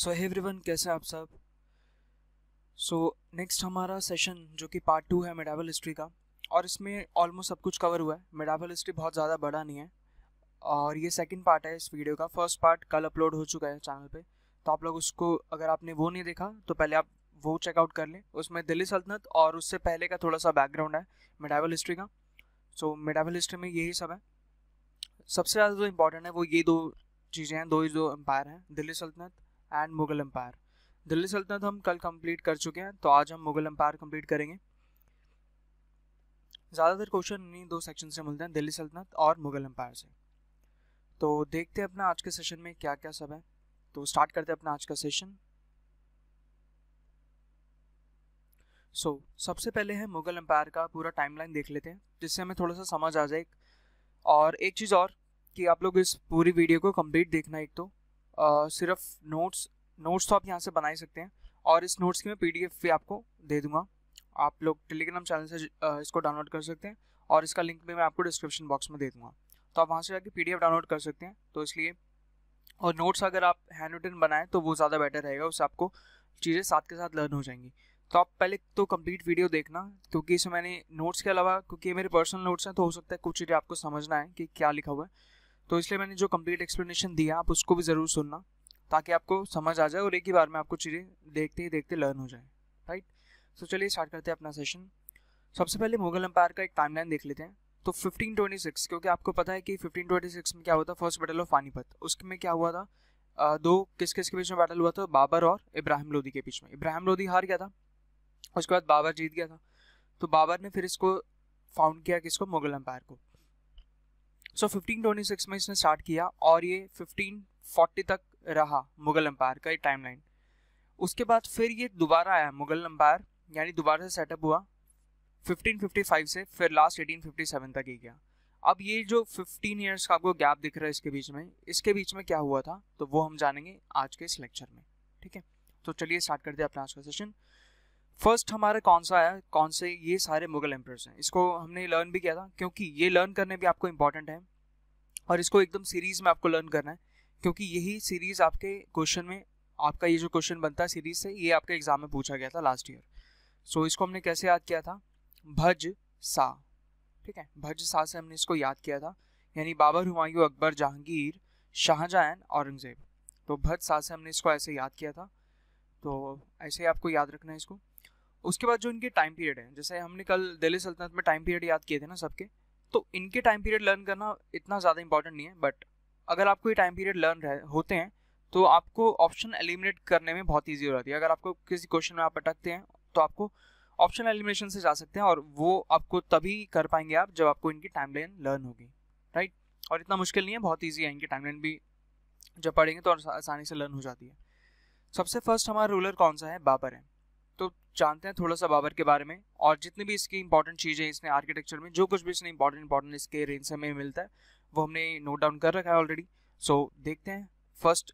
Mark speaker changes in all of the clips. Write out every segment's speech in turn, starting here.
Speaker 1: सो so, everyone कैसे आप सब सो so, नेक्स्ट हमारा सेशन जो कि पार्ट टू है मेडावल हिस्ट्री का और इसमें ऑलमोस्ट सब कुछ कवर हुआ है मेडावल हिस्ट्री बहुत ज़्यादा बड़ा नहीं है और ये सेकंड पार्ट है इस वीडियो का फर्स्ट पार्ट कल अपलोड हो चुका है चैनल पे तो आप लोग उसको अगर आपने वो नहीं देखा तो पहले आप वो चेकआउट कर लें उसमें दिल्ली सल्तनत और उससे पहले का थोड़ा सा बैकग्राउंड है मेडावल हिस्ट्री का सो so, मेडावल हिस्ट्री में यही सब है सबसे ज़्यादा जो इम्पोर्टेंट है वो ये दो चीज़ें हैं दो ही दो एम्पायर हैं दिल्ली सल्तनत एंड मुगल एम्पायर दिल्ली सल्तनत हम कल कंप्लीट कर चुके हैं तो आज हम मुगल एम्पायर कंप्लीट करेंगे ज़्यादातर क्वेश्चन इन्हीं दो सेक्शन से मिलते हैं दिल्ली सल्तनत और मुगल एम्पायर से तो देखते हैं अपना आज के सेशन में क्या क्या सब है तो स्टार्ट करते हैं अपना आज का सेशन सो so, सबसे पहले है मुगल एम्पायर का पूरा टाइमलाइन देख लेते हैं जिससे हमें थोड़ा सा समझ आ जाए और एक चीज़ और कि आप लोग इस पूरी वीडियो को कंप्लीट देखना एक तो सिर्फ नोट्स नोट्स तो आप यहाँ से बना ही सकते हैं और इस नोट्स की मैं पीडीएफ भी आपको दे दूंगा आप लोग टेलीग्राम चैनल से इसको डाउनलोड कर सकते हैं और इसका लिंक भी मैं आपको डिस्क्रिप्शन बॉक्स में दे दूंगा तो आप वहाँ से जाके पी डाउनलोड कर सकते हैं तो इसलिए और नोट्स अगर आप हैंड रिटन बनाएं तो वो ज़्यादा बेटर रहेगा उससे आपको चीज़ें साथ के साथ लर्न हो जाएंगी तो आप पहले तो कंप्लीट वीडियो देखना क्योंकि इसमें मैंने नोट्स के अलावा क्योंकि ये मेरे पर्सनल नोट्स हैं तो हो सकता है कुछ चीज़ें आपको समझना है कि क्या लिखा हुआ है तो इसलिए मैंने जो कंप्लीट एक्सप्लेनेशन दिया आप उसको भी ज़रूर सुनना ताकि आपको समझ आ जाए और एक ही बार में आपको चीज़ें देखते ही देखते लर्न हो जाए राइट सो चलिए स्टार्ट करते हैं अपना सेशन सबसे पहले मुगल एम्पायर का एक टाइमलाइन देख लेते हैं तो 1526 क्योंकि आपको पता है कि 1526 में क्या हुआ था फर्स्ट बैटल ऑफ पानीपत उसमें क्या हुआ था आ, दो किस किस के बीच में बैटल हुआ था बाबर और इब्राहिम लोधी के बीच में इब्राहिम लोधी हार गया था उसके बाद बाबर जीत गया था तो बाबर ने फिर इसको फाउंड किया किसको मुगल एम्पायर को सो फिफ्टीन ट्वेंटी सिक्स में इसने स्टार्ट किया और ये फिफ्टीन फोर्टी तक रहा मुगल एम्पायर का ये टाइमलाइन उसके बाद फिर ये दोबारा आया मुगल अम्पायर यानी दोबारा से सेटअप हुआ 1555 से फिर लास्ट 1857 तक ही गया अब ये जो 15 इयर्स का आपको गैप दिख रहा है इसके बीच में इसके बीच में क्या हुआ था तो वो हम जानेंगे आज के इस लेक्चर में ठीक है तो चलिए स्टार्ट करते हैं अपना आज का सेशन फर्स्ट हमारा कौन सा आया कौन से ये सारे मुगल एम्प्रेस हैं इसको हमने लर्न भी किया था क्योंकि ये लर्न करने भी आपको इंपॉर्टेंट है और इसको एकदम सीरीज में आपको लर्न करना है क्योंकि यही सीरीज आपके क्वेश्चन में आपका ये जो क्वेश्चन बनता है सीरीज से ये आपके एग्जाम में पूछा गया था लास्ट ईयर सो so, इसको हमने कैसे याद किया था भज सा ठीक है भज सा से हमने इसको याद किया था यानी बाबर हुमायूं अकबर जहांगीर शाहजहां औरंगजेब तो भज सा से हमने इसको ऐसे याद किया था तो ऐसे आपको याद रखना है इसको उसके बाद जो इनके टाइम पीरियड है जैसे हमने कल दिल्ली सल्तनत में टाइम पीरियड याद किए थे ना सबके तो इनके टाइम पीरियड लर्न करना इतना ज़्यादा इंपॉर्टेंट नहीं है बट अगर आपको ये टाइम पीरियड लर्न रहे होते हैं तो आपको ऑप्शन एलिमिनेट करने में बहुत ईजी हो जाती है अगर आपको किसी क्वेश्चन में आप अटकते हैं तो आपको ऑप्शन एलिमिनेशन से जा सकते हैं और वो आपको तभी कर पाएंगे आप जब आपको इनकी टाइम लाइन लर्न होगी राइट और इतना मुश्किल नहीं है बहुत ईजी है इनकी लाइन भी जब पढ़ेंगे तो आसानी से लर्न हो जाती है सबसे फर्स्ट हमारा रूलर कौन सा है बाबर है तो जानते हैं थोड़ा सा बाबर के बारे में और जितनी भी इसकी इंपॉर्टेंट चीज़ें इसने आर्किटेक्चर में जो कुछ भी इसने इंपॉर्टेंट इंपॉर्टेंट इसके रेंज से मिलता है वो हमने नोट डाउन कर रखा है ऑलरेडी सो so, देखते हैं फर्स्ट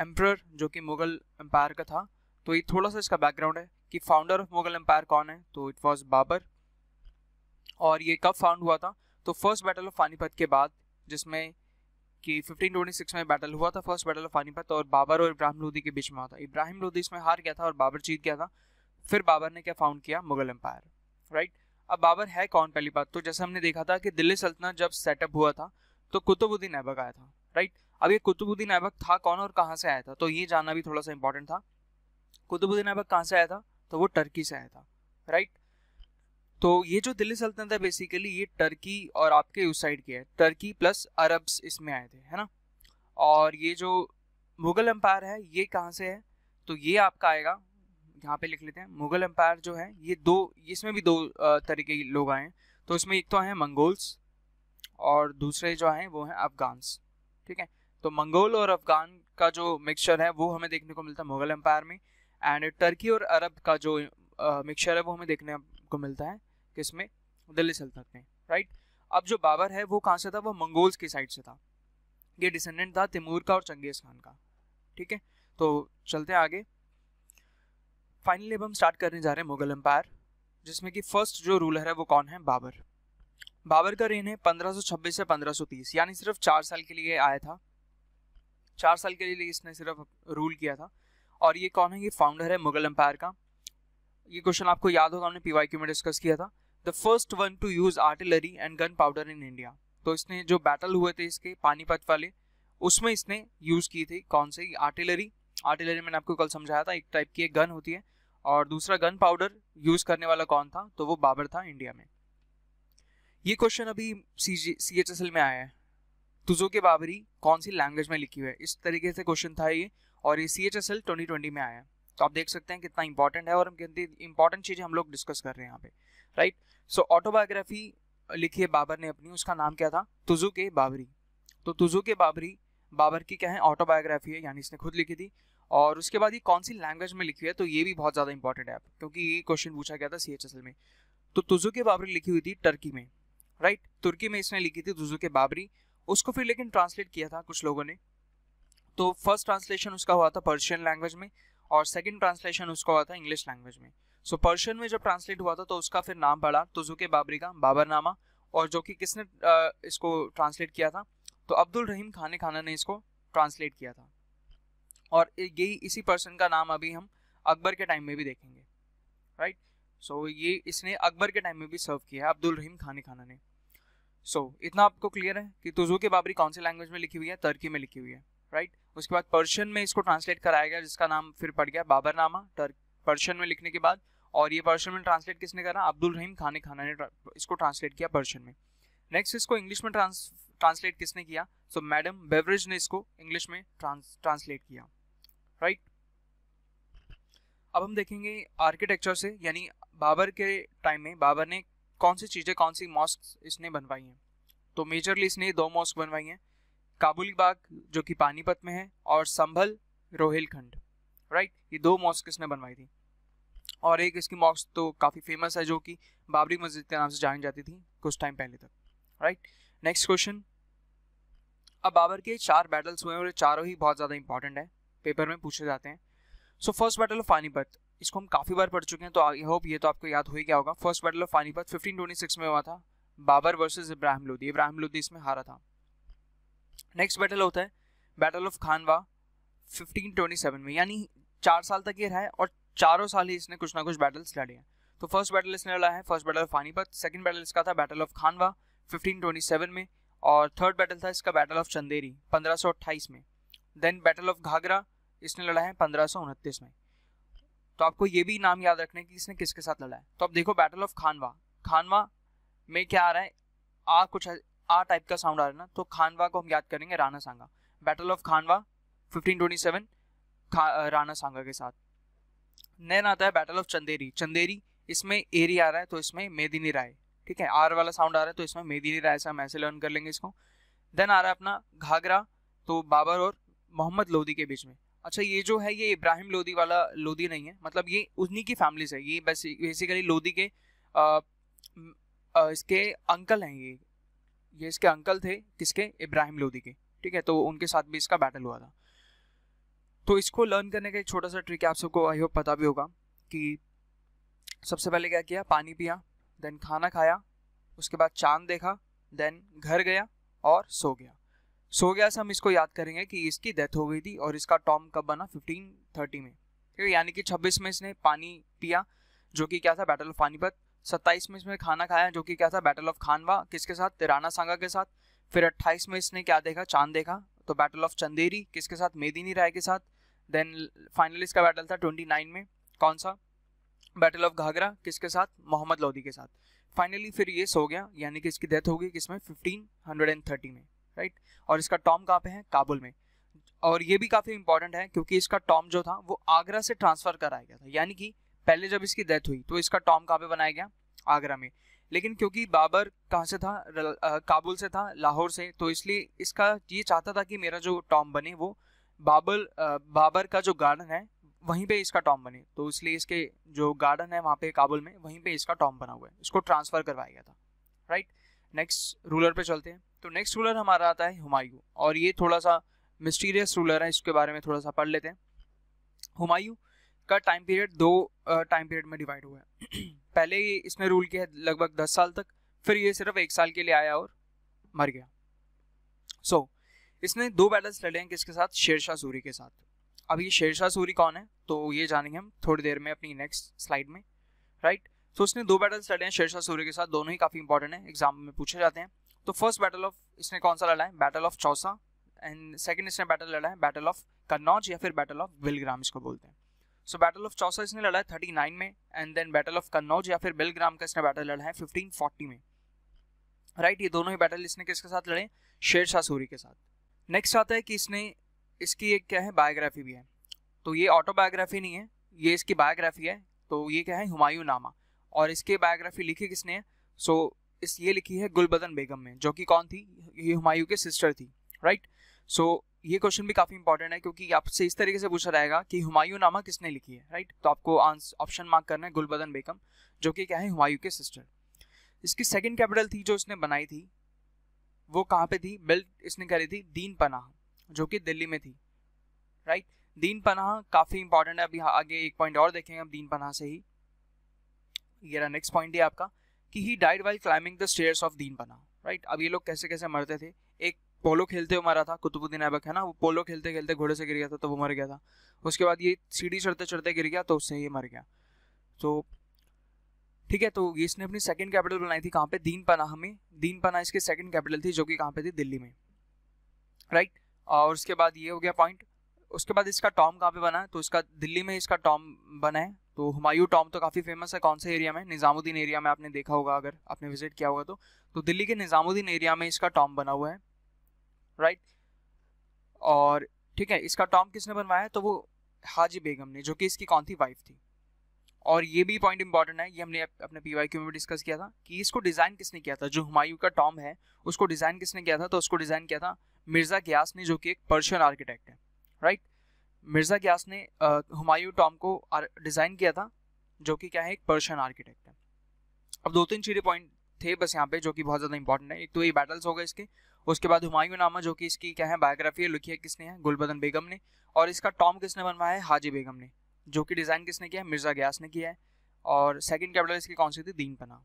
Speaker 1: एम्प्रर जो कि मुगल एम्पायर का था तो ये थोड़ा सा इसका बैकग्राउंड है कि फाउंडर ऑफ मुगल एम्पायर कौन है तो इट वॉज बाबर और ये कब फाउंड हुआ था तो फर्स्ट बैटल ऑफ पानीपत के बाद जिसमें कि 1526 में बैटल हुआ था फर्स्ट बैटल ऑफ पानीपत और बाबर और इब्राहिम लोधी के बीच में हुआ था इब्राहिम लोधी इसमें हार गया था और बाबर जीत गया था फिर बाबर ने क्या फाउंड किया मुगल एम्पायर राइट अब बाबर है कौन पहली बात तो जैसे हमने देखा था कि दिल्ली सल्तनत जब सेटअप हुआ था तो कुतुबुद्दीन ऐबक आया था राइट अब ये कुतुबुद्दीन ऐबक था कौन और कहाँ से आया था तो ये जानना भी थोड़ा सा इंपॉर्टेंट था कुतुबुद्दीन ऐबक कहाँ से आया था तो वो टर्की से आया था राइट तो ये जो दिल्ली सल्तनत है बेसिकली ये टर्की और आपके उस साइड की है टर्की प्लस अरब्स इसमें आए थे है ना और ये जो मुग़ल एम्पायर है ये कहाँ से है तो ये आपका आएगा यहाँ पे लिख लेते हैं मुग़ल एम्पायर जो है ये दो इसमें भी दो तरीके के लोग आए हैं तो इसमें एक तो हैं मंगोल्स और दूसरे जो हैं वो हैं अफ़गान्स ठीक है तो मंगोल और अफ़गान का जो मिक्सचर है वो हमें देखने को मिलता है मुग़ल एम्पायर में एंड टर्की और अरब का जो मिक्सचर है वो हमें देखने को मिलता है किस में दिल्ली सल्तनत में राइट अब जो बाबर है वो कहाँ से था वो मंगोल्स की साइड से था ये डिसेंडेंट था तिमूर का और चंगेज खान का ठीक है तो चलते आगे फाइनली अब हम स्टार्ट करने जा रहे हैं मुगल एम्पायर जिसमें कि फर्स्ट जो रूलर है वो कौन है बाबर बाबर का रेन है 1526 से 1530 यानी सिर्फ चार साल के लिए आया था चार साल के लिए इसने सिर्फ रूल किया था और ये कौन है ये फाउंडर है मुगल एम्पायर का ये क्वेश्चन आपको याद होगा हमने पीवाईक्यू में डिस्कस किया था the first one to use artillery and gunpowder in India तो इसने जो बैटल हुए थे इसके पानीपत वाले उसमें इसने यूज की थी कौन से आर्टिलरी आर्टिलरी मैंने आपको कल समझाया था एक टाइप की एक गन होती है और दूसरा गन पाउडर यूज करने वाला कौन था तो वो बाबर था इंडिया में ये क्वेश्चन अभी C C H S L में आया है तुजो के बाबरी कौन सी लैंग्वेज में लिखी हुई है इस तरीके से क्वेश्चन था ये और ये C H S L twenty twenty में आया है तो आप देख सकते हैं कितना इंपॉर्टेंट है और हम कितनी इंपॉर्टेंट चीज़ें हम लोग डिस्कस कर रहे हैं यहाँ पे राइट सो ऑटोबायोग्राफी लिखी है बाबर ने अपनी उसका नाम क्या था तुजू के बाबरी तो तुजू के बाबरी बाबर की क्या है ऑटोबायोग्राफी है यानी इसने खुद लिखी थी और उसके बाद ये कौन सी लैंग्वेज में लिखी है तो ये भी बहुत ज़्यादा इंपॉर्टेंट है क्योंकि ये क्वेश्चन पूछा गया था सी एच एस एल में तो तुजू के बाबरी लिखी हुई थी टर्की में राइट तुर्की में इसने लिखी थी तुजू के बाबरी उसको फिर लेकिन ट्रांसलेट किया था कुछ लोगों ने तो फर्स्ट ट्रांसलेशन उसका हुआ था पर्शियन लैंग्वेज में और सेकेंड ट्रांसलेशन उसका हुआ था इंग्लिश लैंग्वेज में सो so, पर्शियन में जब ट्रांसलेट हुआ था तो उसका फिर नाम पड़ा तुजुके बाबरी का बाबरनामा और जो कि किसने इसको ट्रांसलेट किया था तो अब्दुल रहीम खान खाना ने इसको ट्रांसलेट किया था और यही इसी पर्सन का नाम अभी हम अकबर के टाइम में भी देखेंगे राइट सो so, ये इसने अकबर के टाइम में भी सर्व किया है अब्दुल रहीम खाने खाना ने सो so, इतना आपको क्लियर है कि तुजू के बाबरी कौन से लैंग्वेज में लिखी हुई है तर्की में लिखी हुई है राइट उसके बाद पर्शियन में इसको ट्रांसलेट कराया गया जिसका नाम फिर पड़ गया बाबरनामा टर्क पर्शियन में लिखने के बाद और ये पर्शियन में ट्रांसलेट किसने करा अब्दुल रहीम खाने खाना ने इसको ट्रांसलेट किया पर्शियन में नेक्स्ट इसको इंग्लिश में ट्रांस ट्रांसलेट किसने किया सो मैडम बेवरेज ने इसको इंग्लिश में ट्रांस ट्रांसलेट किया राइट right? अब हम देखेंगे आर्किटेक्चर से यानी बाबर के टाइम में बाबर ने कौन सी चीज़ें कौन सी मॉस्क इसने बनवाई हैं तो मेजरली इसने दो मॉस्क बनवाई हैं काबुली बाग जो कि पानीपत में है और संभल रोहिलखंड राइट ये दो मॉस्क इसने बनवाई थी और एक इसकी मॉस्क तो काफ़ी फेमस है जो कि बाबरी मस्जिद के नाम से जानी जाती थी कुछ टाइम पहले तक राइट नेक्स्ट क्वेश्चन अब बाबर के चार बैटल्स हुए हैं और चारों ही बहुत ज़्यादा इंपॉर्टेंट है पेपर में पूछे जाते हैं so first battle of Panipat इसको हम काफ़ी बार पढ़ चुके हैं तो आई होप ये तो आपको याद हो ही क्या होगा फर्स्ट बैटल ऑफ पानीपत 1526 में हुआ था बाबर वर्सेस इब्राहिम लोदी इब्राहिम लोदी इसमें हारा था नेक्स्ट बैटल होता है battle of Khanwa fifteen twenty seven में यानी चार साल तक ये रहा है और चारों साल ही इसने कुछ ना कुछ बैटल्स लड़े हैं तो फर्स्ट बैटल इसने लड़ा है first battle of Panipat second battle इसका था बैटल ऑफ खानवा 1527 में और थर्ड बैटल था इसका बैटल ऑफ चंदेरी पंद्रह में देन बैटल ऑफ घाघरा इसने लड़ा है पंद्रह में तो आपको ये भी नाम याद रखना है कि इसने किसके साथ लड़ा है तो आप देखो बैटल ऑफ खानवा खानवा में क्या आ रहा है आ कुछ आ टाइप का साउंड आ रहा है ना तो खानवा को हम याद करेंगे राना सांगा बैटल ऑफ खानवा 1527 राणा सांगा के साथ नैन आता है बैटल ऑफ चंदेरी चंदेरी इसमें एरी आ रहा है तो इसमें मेदिनी राय ठीक है आर वाला साउंड आ रहा है तो इसमें मेदिनी राय से हम ऐसे लर्न कर लेंगे इसको देन आ रहा है अपना घाघरा तो बाबर और मोहम्मद लोधी के बीच में अच्छा ये जो है ये इब्राहिम लोधी वाला लोधी नहीं है मतलब ये उन्हीं की फैमिली से ये बेसिकली लोधी के आ, आ, इसके अंकल हैं ये ये इसके अंकल थे किसके इब्राहिम लोधी के ठीक है तो उनके साथ भी इसका बैटल हुआ था तो इसको लर्न करने का एक छोटा सा ट्रिक है आप सबको आई होप पता भी होगा कि सबसे पहले क्या किया पानी पिया देन खाना खाया उसके बाद चांद देखा देन घर गया और सो गया सो गया से हम इसको याद करेंगे कि इसकी डेथ हो गई थी और इसका टॉम कब बना फिफ्टीन थर्टी में ठीक है यानी कि छब्बीस में इसने पानी पिया जो कि क्या था बैटल ऑफ पानीपत सत्ताईस में इसमें खाना खाया जो कि क्या था बैटल ऑफ खानवा किसके साथ तिराना सांगा के साथ फिर अट्ठाईस में इसने क्या देखा चांद देखा तो बैटल ऑफ चंदेरी किसके साथ मेदिनी राय के साथ देन फाइनली इसका बैटल था 29 में कौन सा बैटल ऑफ घाघरा किसके साथ मोहम्मद लोधी के साथ फाइनली फिर ये सो गया यानी कि इसकी डेथ हो गई किसमें थर्टी में राइट और इसका टॉम कहाँ पे है काबुल में और ये भी काफ़ी इंपॉर्टेंट है क्योंकि इसका टॉम जो था वो आगरा से ट्रांसफ़र कराया गया था यानी कि पहले जब इसकी डेथ हुई तो इसका टॉम कहाँ पे बनाया गया आगरा में लेकिन क्योंकि बाबर कहाँ से था काबुल से था लाहौर से तो इसलिए इसका ये चाहता था कि मेरा जो टॉम बने वो बाबर बाबर का जो गार्डन है वहीं पे इसका टॉम बने तो इसलिए इसके जो गार्डन है वहाँ पे काबुल में वहीं पे इसका टॉम बना हुआ है इसको ट्रांसफ़र करवाया गया था राइट नेक्स्ट रूलर पे चलते हैं तो नेक्स्ट रूलर हमारा आता है हुमायूं और ये थोड़ा सा मिस्टीरियस रूलर है इसके बारे में थोड़ा सा पढ़ लेते हैं हुमायूं का टाइम पीरियड दो टाइम पीरियड में डिवाइड हुआ है पहले ही इसने रूल किया है लगभग दस साल तक फिर ये सिर्फ एक साल के लिए आया और मर गया सो so, इसने दो बैटल्स लड़े हैं किसके साथ शेरशाह सूरी के साथ अब ये शेरशाह सूरी कौन है तो ये जानेंगे हम थोड़ी देर में अपनी नेक्स्ट स्लाइड में राइट right? सो so, उसने दो बैटल्स लड़े हैं शेरशाह सूरी के साथ दोनों ही काफ़ी इंपॉर्टेंट है एग्जाम में पूछे जाते हैं तो फर्स्ट बैटल ऑफ इसने कौन सा लड़ा है battle of Chausa and second इसने बैटल लड़ा है बैटल ऑफ कन्नौज या फिर बैटल ऑफ विलग्राम इसको बोलते हैं सो बैटल ऑफ चौसा इसने लड़ा है थर्टी नाइन में and then battle of Kannauj या फिर बेलग्राम का इसने बैटल लड़ा है फिफ्टीन फोर्टी में राइट right, ये दोनों ही बैटल इसने किसके साथ लड़े शेर शाह सूरी के साथ नेक्स्ट आता है कि इसने इसकी एक क्या है बायोग्राफी भी है तो ये ऑटोबायोग्राफी नहीं है ये इसकी बायोग्राफी है तो ये क्या है हुमायूं नामा और इसकी बायोग्राफी लिखी किसने है सो so, इस ये लिखी है गुलबदन बेगम ने जो कि कौन थी ये हुमायूं के सिस्टर थी राइट सो so, ये क्वेश्चन भी काफ़ी इंपॉर्टेंट है क्योंकि आपसे इस तरीके से पूछा जाएगा कि हुमायूं नामा किसने लिखी है राइट तो आपको ऑप्शन मार्क करना है गुलबदन बेगम जो कि क्या है हुमायूं के सिस्टर इसकी सेकेंड कैपिटल थी जो इसने बनाई थी वो कहाँ पे थी बिल्ड इसने करी थी दीन पनाह जो कि दिल्ली में थी राइट दीन पनाह काफ़ी इंपॉर्टेंट है अभी आगे एक पॉइंट और देखेंगे हम दीन पनाह से ही ये रहा नेक्स्ट पॉइंट है आपका कि he died while climbing the stairs of Din Panah right अब ये लोग कैसे कैसे मरते थे पोलो खेलते हुए मारा था कुतुबुद्दीन ऐबक है ना वो पोलो खेलते खेलते घोड़े से गिर गया था तो वो मर गया था उसके बाद ये सीढ़ी चढ़ते चढ़ते गिर गया तो उससे ये मर गया तो ठीक है तो इसने अपनी सेकेंड कैपिटल बनाई थी कहाँ पे दीन पनाह में दीन पनाह इसकी सेकेंड कैपिटल थी जो कि कहाँ पे थी दिल्ली में राइट और उसके बाद ये हो गया पॉइंट उसके बाद इसका टॉम कहाँ पे बना है तो इसका दिल्ली में इसका टॉम बना है तो हुमायूं टॉम तो काफ़ी फेमस है कौन से एरिया में निज़ामुद्दीन एरिया में आपने देखा होगा अगर आपने विजिट किया होगा तो तो दिल्ली के निज़ामुद्दीन एरिया में इसका टॉम बना हुआ है राइट और ठीक है इसका टॉम किसने बनवाया तो वो हाजी बेगम ने जो कि इसकी कौन थी वाइफ थी और ये भी पॉइंट इंपॉर्टेंट है ये हमने अपने पी वाई क्यू में डिस्कस किया था कि इसको डिज़ाइन किसने किया था जो हुमायूं का टॉम है उसको डिज़ाइन किसने किया था तो उसको डिज़ाइन किया था मिर्ज़ा ग्यास ने जो कि एक पर्शियन आर्किटेक्ट है राइट मिर्ज़ा ग्यास ने हुमायूं टॉम को डिज़ाइन किया था जो कि क्या है एक पर्शियन आर्किटेक्ट है अब दो तीन चीज़ें पॉइंट थे बस यहाँ पे जो कि बहुत ज़्यादा इंपॉर्टेंट है एक तो ये बैटल्स हो गए इसके उसके बाद हुमायूं नामा जो कि इसकी क्या है बायोग्राफी है लिखी है किसने है गुलबदन बेगम ने और इसका टॉम किसने बनवाया है हाजी बेगम ने जो कि डिज़ाइन किसने किया है मिर्ज़ा गयास ने किया है और सेकेंड कैपिटल इसकी कौन सी थी दीन पना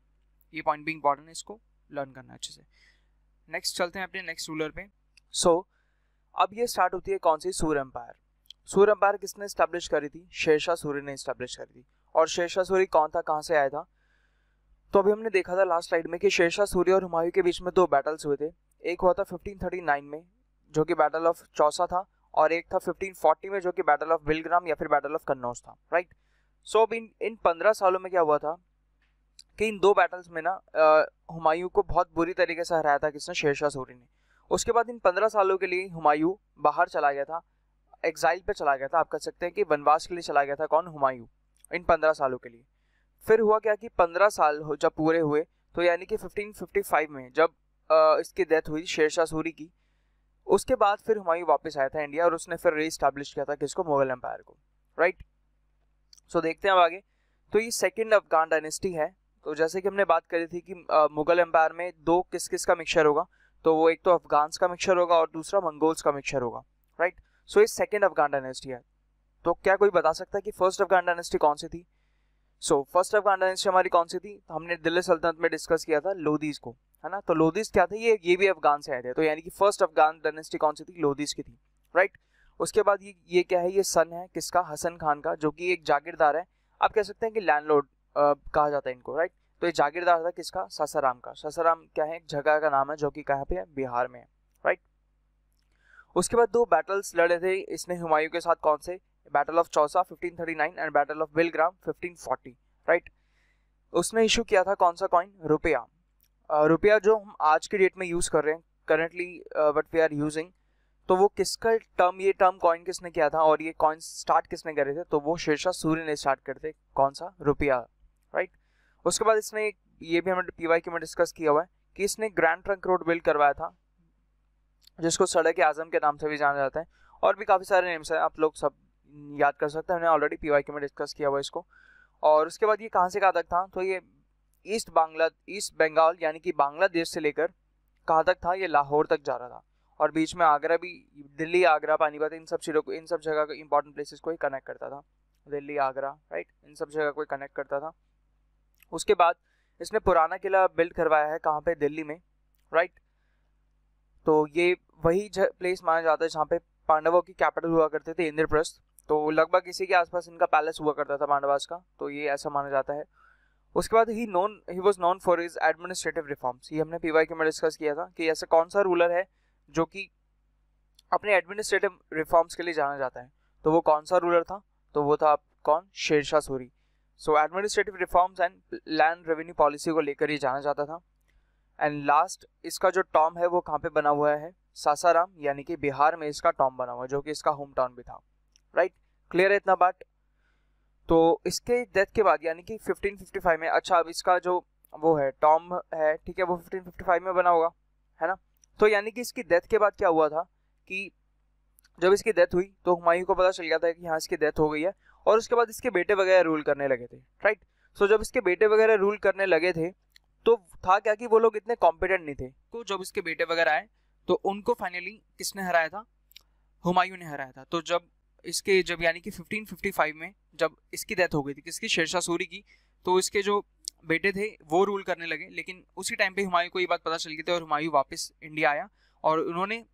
Speaker 1: ये पॉइंट भी इंपॉर्टेंट है इसको लर्न करना अच्छे से नेक्स्ट चलते हैं अपने नेक्स्ट रूलर पे सो so, अब ये स्टार्ट होती है कौन सी सूर्य एम्पायर सूर्य एम्पायर किसने स्टैब्लिश करी थी शेरशाह सूर्य ने स्टैब्लिश करी थी और शेरशाह सूर्य कौन था कहाँ से आया था तो अभी हमने देखा था लास्ट स्लाइड में कि शेरशाह सूर्य और हुमायूं के बीच में दो बैटल्स हुए थे एक हुआ था 1539 में जो कि बैटल ऑफ चौसा था और एक था 1540 में जो कि बैटल ऑफ बिलग्राम या फिर बैटल ऑफ कन्नौज था राइट सो अब इन इन पंद्रह सालों में क्या हुआ था कि इन दो बैटल्स में ना हुमायूं को बहुत बुरी तरीके से हराया था किसने शेरशाह सूरी ने उसके बाद इन पंद्रह सालों के लिए हुमायूं बाहर चला गया था एग्जाइल पे चला गया था आप कह सकते हैं कि वनवास के लिए चला गया था कौन हुमायूं इन पंद्रह सालों के लिए फिर हुआ क्या कि पंद्रह साल जब पूरे हुए तो यानी कि 1555 में जब इसकी डेथ हुई शेरशाह सूरी की उसके बाद फिर हुमायूं वापस आया था इंडिया और उसने फिर री स्टैब्लिश किया था किसको मुगल एम्पायर को राइट सो so, देखते हैं अब आगे तो ये सेकेंड अफगान डायनेस्टी है तो जैसे कि हमने बात करी थी कि मुगल एम्पायर में दो किस किस का मिक्सर होगा तो वो एक तो अफगान्स का मिक्सर होगा और दूसरा मंगोल्स का मिक्सर होगा राइट सो ये सेकेंड अफगान डायनेस्टी है तो क्या कोई बता सकता है कि फर्स्ट अफगान डायनेस्टी कौन सी थी सो फर्स्ट ऑफ का हमारी कौन सी थी तो हमने दिल्ली सल्तनत में डिस्कस किया था लोदीज को है ना तो लोदीज क्या था ये ये भी अफगान से आए थे तो यानी कि फर्स्ट अफगान डायनेस्टी कौन सी थी लोदीज की थी राइट उसके बाद ये ये क्या है ये सन है किसका हसन खान का जो कि एक जागीरदार है आप कह सकते हैं कि लैंडलॉर्ड कहा जाता है इनको राइट तो ये जागीरदार था किसका ससाराम का ससाराम क्या है एक जगह का नाम है जो कि कहाँ पे है बिहार में है राइट उसके बाद दो बैटल्स लड़े थे इसने हुमायूं के साथ कौन से battle of Chausa 1539 and battle of fifteen 1540 right उसने इशू किया था कौन सा कॉइन रुपया रुपया जो हम आज के डेट में यूज़ कर रहे हैं currently what we are using तो वो किसका टर्म ये टर्म कॉइन किसने किया था और ये कॉइन स्टार्ट किसने करे थे तो वो शेरशाह सूर्य ने स्टार्ट करते कौन सा रुपया राइट उसके बाद इसने ये भी हमने वाई के में डिस्कस किया हुआ है कि इसने ग्रैंड ट्रंक रोड बिल्ड करवाया था जिसको सड़क आजम के नाम से भी जाना जाता है और भी काफ़ी सारे नेम्स हैं आप लोग सब याद कर सकते हैं हमने ऑलरेडी पी वाई के में डिस्कस किया हुआ इसको और उसके बाद ये कहाँ से कहाँ तक था तो ये ईस्ट बांग्ला ईस्ट बंगाल यानी कि बांग्लादेश से लेकर कहाँ तक था ये लाहौर तक जा रहा था और बीच में आगरा भी दिल्ली आगरा पानीपत इन सब चीज़ों को इन सब जगह को इंपॉर्टेंट प्लेसेस को ही कनेक्ट करता था दिल्ली आगरा राइट इन सब जगह को कनेक्ट करता था उसके बाद इसने पुराना किला बिल्ड करवाया है कहाँ पे दिल्ली में राइट तो ये वही प्लेस माना जाता है जहाँ पे पांडवों की कैपिटल हुआ करते थे इंद्रप्रस्थ तो लगभग इसी के आसपास इनका पैलेस हुआ करता था पांडवास का तो ये ऐसा माना जाता है उसके बाद ही known he was known for his administrative reforms ये हमने पीवाई के में डिस्कस किया था कि ऐसा कौन सा रूलर है जो कि अपने एडमिनिस्ट्रेटिव रिफॉर्म्स के लिए जाना जाता है तो वो कौन सा रूलर था तो वो था कौन Sher Shah Suri so administrative reforms and land revenue policy को लेकर ये जाना जाता था एंड लास्ट इसका जो टॉम है वो कहाँ पे बना हुआ है सासाराम यानी कि बिहार में इसका टॉम बना हुआ है जो कि इसका होम टाउन भी था राइट क्लियर है इतना बात तो इसके डेथ के बाद यानी कि 1555 में अच्छा अब इसका जो वो है टॉम है ठीक है वो 1555 में बना होगा है ना तो यानी कि इसकी डेथ के बाद क्या हुआ था कि जब इसकी डेथ हुई तो हुमायूं को पता चल गया था कि हाँ इसकी डेथ हो गई है और उसके बाद इसके बेटे वगैरह रूल करने लगे थे राइट सो जब इसके बेटे वगैरह रूल करने लगे थे तो था क्या कि वो लोग इतने कॉम्पिटेंट नहीं थे तो जब इसके बेटे वगैरह आए तो उनको फाइनली किसने हराया था हुमायूं ने हराया था तो जब इसके जब यानी कि 1555 में जब इसकी डेथ हो गई थी किसकी शेरशाह सूरी की तो इसके जो बेटे थे वो रूल करने लगे लेकिन उसी टाइम पे हुमायूं को ये बात पता चल गई थी और हुमायूं वापस इंडिया आया और उन्होंने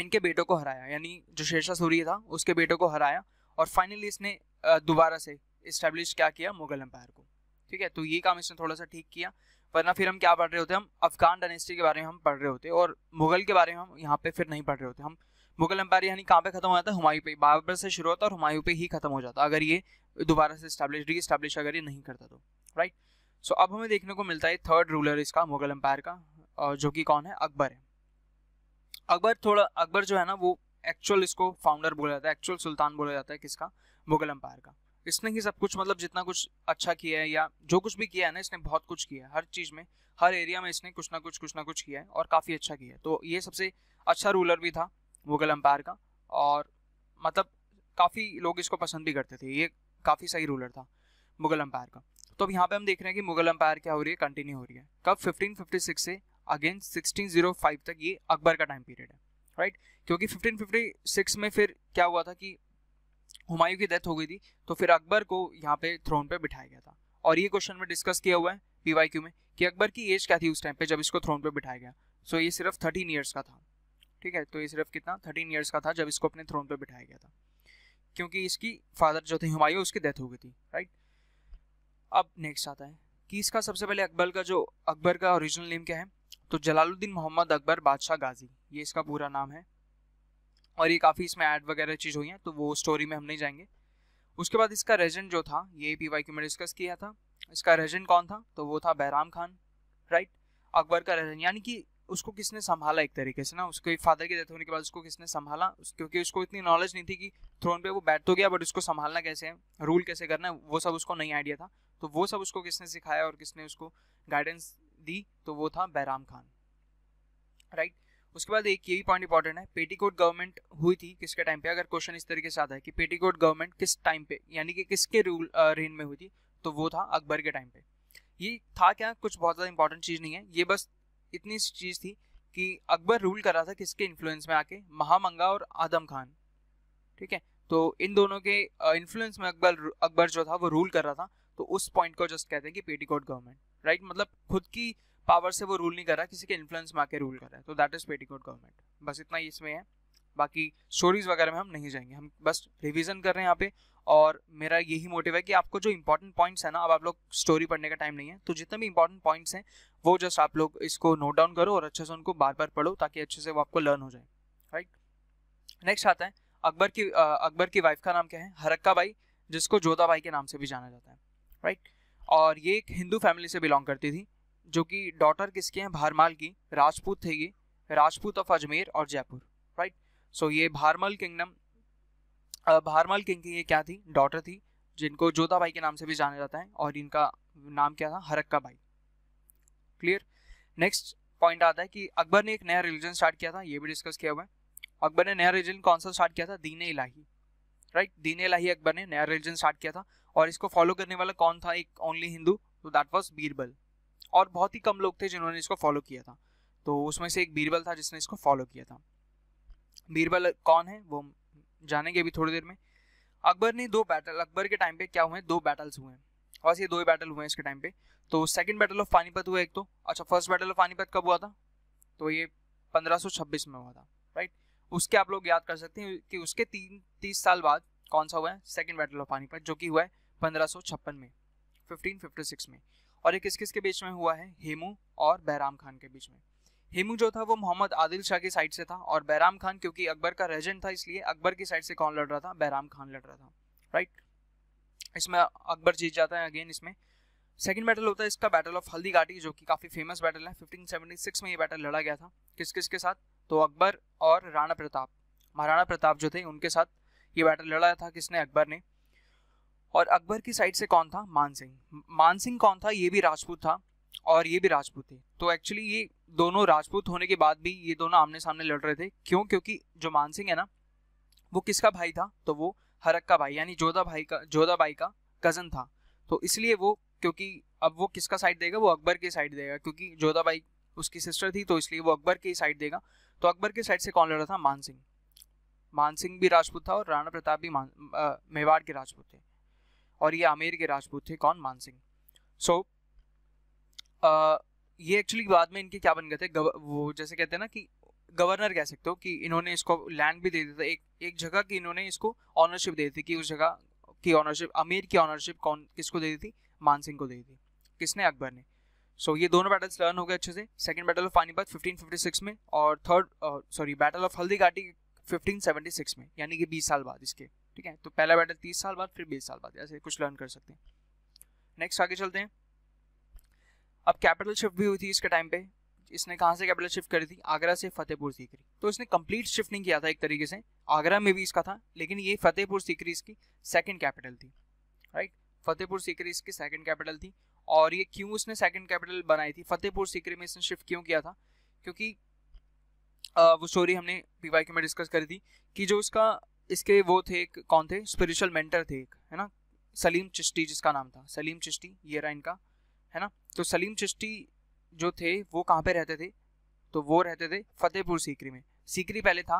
Speaker 1: इनके बेटों को हराया यानी जो शेरशाह सूरी था उसके बेटों को हराया और फाइनली इसने दोबारा से इस्टेब्लिश क्या किया मुगल एम्पायर को ठीक है तो ये काम इसने थोड़ा सा ठीक किया वरना फिर हम क्या पढ़ रहे होते हम अफगान डायनेस्टी के बारे में हम पढ़ रहे होते और मुगल के बारे में हम यहाँ पे फिर नहीं पढ़ रहे होते हम मुगल एम्पायर यानी कहाँ पे खत्म हो जाता है हुमायूं पे बाबर से शुरू होता है और हुमायूं पे ही खत्म हो जाता अगर ये दोबारा से स्टैब्लिश री स्टैब्लिश अगर ये नहीं करता तो राइट सो अब हमें देखने को मिलता है थर्ड रूलर इसका मुगल एम्पायर का और जो कि कौन है अकबर है अकबर थोड़ा अकबर जो है ना वो एक्चुअल इसको फाउंडर बोला जाता है एक्चुअल सुल्तान बोला जाता है किसका मुगल एम्पायर का इसने ही सब कुछ मतलब जितना कुछ अच्छा किया है या जो कुछ भी किया है ना इसने बहुत कुछ किया है हर चीज़ में हर एरिया में इसने कुछ ना कुछ कुछ ना कुछ किया है और काफ़ी अच्छा किया है तो ये सबसे अच्छा रूलर भी था मुगल अम्पायर का और मतलब काफ़ी लोग इसको पसंद भी करते थे ये काफ़ी सही रूलर था मुगल अम्पायर का तो अब यहाँ पे हम देख रहे हैं कि मुगल अम्पायर क्या हो रही है कंटिन्यू हो रही है कब 1556 से अगेन 1605 तक ये अकबर का टाइम पीरियड है राइट क्योंकि 1556 में फिर क्या हुआ था कि हुमायूं की डेथ हो गई थी तो फिर अकबर को यहाँ पे थ्रोन पे बिठाया गया था और ये क्वेश्चन में डिस्कस किया हुआ है पी में कि अकबर की एज क्या थी उस टाइम पर जब इसको थ्रोन पर बिठाया गया सो so ये सिर्फ थर्टीन ईयर्स का था ठीक है तो ये सिर्फ कितना थर्टीन ईयर्स का था जब इसको अपने थ्रोन पर बिठाया गया था क्योंकि इसकी फादर जो थे हुमायूं उसकी डेथ हो गई थी राइट अब नेक्स्ट आता है कि इसका सबसे पहले अकबर का जो अकबर का ओरिजिनल नेम क्या है तो जलालुद्दीन मोहम्मद अकबर बादशाह गाजी ये इसका पूरा नाम है और ये काफ़ी इसमें ऐड वगैरह चीज़ हुई हैं तो वो स्टोरी में हम नहीं जाएंगे उसके बाद इसका रेजेंट जो था ये पी वाई क्यू में डिस्कस किया था इसका रेजेंट कौन था तो वो था बहराम खान राइट अकबर का रेजेंट यानी कि उसको किसने संभाला एक तरीके से ना उसके फादर की डेथ होने के बाद उसको किसने संभाला क्योंकि उसको इतनी नॉलेज नहीं थी कि थ्रोन पे वो बैठ तो गया बट उसको संभालना कैसे है रूल कैसे करना है वो सब उसको नहीं आइडिया था तो वो सब उसको किसने सिखाया और किसने उसको गाइडेंस दी तो वो था बैराम खान राइट right? उसके बाद एक ये भी पॉइंट इंपॉर्टेंट है पेटीकोट गवर्नमेंट हुई थी किसके टाइम पे अगर क्वेश्चन इस तरीके से आता है कि पेटीकोट गवर्नमेंट किस टाइम पे यानी कि किसके रूल रेन में हुई थी तो वो था अकबर के टाइम पे ये था क्या कुछ बहुत ज़्यादा इंपॉर्टेंट चीज़ नहीं है ये बस इतनी सी चीज़ थी कि अकबर रूल कर रहा था किसके इन्फ्लुएंस में आके महामंगा और आदम खान ठीक है तो इन दोनों के इन्फ्लुएंस में अकबर अकबर जो था वो रूल कर रहा था तो उस पॉइंट को जस्ट कहते हैं कि पेटीकोट गवर्नमेंट राइट मतलब खुद की पावर से वो रूल नहीं कर रहा किसी के इन्फ्लुएंस में आके रूल कर रहा है तो दैट इज़ पेटीकोट गवर्नमेंट बस इतना ही इसमें है बाकी स्टोरीज वगैरह में हम नहीं जाएंगे हम बस रिविजन कर रहे हैं यहाँ पे और मेरा यही मोटिव है कि आपको जो इंपॉर्टेंट पॉइंट्स है ना अब आप लोग स्टोरी पढ़ने का टाइम नहीं है तो जितने भी इंपॉर्टेंट पॉइंट्स हैं वो जस्ट आप लोग इसको नोट डाउन करो और अच्छे से उनको बार बार पढ़ो ताकि अच्छे से वो आपको लर्न हो जाए राइट नेक्स्ट आता है अकबर की अकबर की वाइफ का नाम क्या है हरक्का बाई जिसको जोधा बाई के नाम से भी जाना जाता है राइट और ये एक हिंदू फैमिली से बिलोंग करती थी जो कि डॉटर किसके हैं भारमाल की राजपूत थे ये राजपूत ऑफ अजमेर और जयपुर राइट सो ये भारमल किंगडम भारमल किंग की ये क्या थी डॉटर थी जिनको जोधा भाई के नाम से भी जाना जाता है और इनका नाम क्या था हरक्का भाई क्लियर नेक्स्ट पॉइंट आता है कि अकबर ने एक नया रिलीजन स्टार्ट किया था ये भी डिस्कस किया हुआ है अकबर ने नया रिलीजन कौन सा स्टार्ट किया था दीन इलाही राइट दीन इलाही अकबर ने नया रिलीजन स्टार्ट किया था और इसको फॉलो करने वाला कौन था एक ओनली हिंदू तो दैट वॉज बीरबल और बहुत ही कम लोग थे जिन्होंने इसको फॉलो किया था तो उसमें से एक बीरबल था जिसने इसको फॉलो किया था बीरबल कौन है वो जानेंगे अभी थोड़ी देर में अकबर ने दो बैटल अकबर के टाइम पे क्या हुए दो बैटल्स हुए हैं बस ये दो ही बैटल हुए हैं इसके टाइम पे तो सेकंड बैटल ऑफ पानीपत हुआ एक तो अच्छा फर्स्ट बैटल ऑफ पानीपत कब हुआ था तो ये 1526 में हुआ था राइट उसके आप लोग याद कर सकते हैं कि उसके तीन तीस साल बाद कौन सा हुआ है सेकेंड बैटल ऑफ पानीपत जो कि हुआ है पंद्रह में फिफ्टीन में और ये किस किस के बीच में हुआ है हेमू और बहराम खान के बीच में हेमू जो था वो मोहम्मद आदिल शाह की साइड से था और बैराम खान क्योंकि अकबर का रेजेंट था इसलिए अकबर की साइड से कौन लड़ रहा था बैराम खान लड़ रहा था राइट इसमें अकबर जीत जाता है अगेन इसमें सेकेंड बैटल होता है इसका बैटल ऑफ हल्दी घाटी जो कि काफ़ी फेमस बैटल है 1576 में ये बैटल लड़ा गया था किस किस के साथ तो अकबर और राणा प्रताप महाराणा प्रताप जो थे उनके साथ ये बैटल लड़ा था किसने अकबर ने और अकबर की साइड से कौन था मानसिंह मानसिंह मान सिंह कौन था ये भी राजपूत था और ये भी राजपूत थे तो एक्चुअली ये दोनों राजपूत होने के बाद भी ये दोनों आमने सामने लड़ रहे थे क्यों क्योंकि जो मान सिंह है ना वो किसका भाई था तो वो हरक का भाई यानी जोधा भाई का जोधा भाई का कज़न था तो इसलिए वो क्योंकि अब वो किसका साइड देगा वो अकबर की साइड देगा क्योंकि जोधा भाई उसकी सिस्टर थी तो इसलिए वो अकबर की साइड देगा तो अकबर के साइड से कौन लड़ रहा था मान सिंह मान सिंह भी राजपूत था और राणा प्रताप भी मेवाड़ के राजपूत थे और ये आमेर के राजपूत थे कौन मान सिंह सो so, ये एक्चुअली बाद में इनके क्या बन गए थे वो जैसे कहते हैं ना कि गवर्नर कह सकते हो कि इन्होंने इसको लैंड भी दे दिया था एक एक जगह की इन्होंने इसको ऑनरशिप दे दी थी कि उस जगह की ऑनरशिप अमीर की ऑनरशिप कौन किसको दे दी थी मान सिंह को दे दी थी किसने अकबर ने सो so, ये दोनों बैटल्स लर्न हो गए अच्छे से सेकंड बैटल ऑफ पानीपत 1556 में और थर्ड सॉरी बैटल ऑफ हल्दी घाटी 1576 में यानी कि बीस साल बाद इसके ठीक है तो पहला बैटल तीस साल बाद फिर बीस साल बाद ऐसे कुछ लर्न कर सकते हैं नेक्स्ट आगे चलते हैं अब कैपिटल शिफ्ट भी हुई थी इसके टाइम पे इसने कहाँ से कैपिटल शिफ्ट करी थी आगरा से फतेहपुर सीकरी तो इसने कंप्लीट शिफ्ट नहीं किया था एक तरीके से आगरा में भी इसका था लेकिन ये फतेहपुर सीकरी इसकी सेकेंड कैपिटल थी राइट फतेहपुर सीकरी इसकी सेकेंड कैपिटल थी और ये क्यों इसने सेकेंड कैपिटल बनाई थी फतेहपुर सीकरी में इसने शिफ्ट क्यों किया था क्योंकि वो स्टोरी हमने पी वाई में डिस्कस करी थी कि जो इसका इसके वो थे कौन थे स्पिरिचुअल मेंटर थे एक है ना सलीम चिश्ती जिसका नाम था सलीम चिश्ती ये रहा इनका है ना तो सलीम चिश्ती जो थे वो कहाँ पे रहते थे तो वो रहते थे फतेहपुर सीकरी में सीकरी पहले था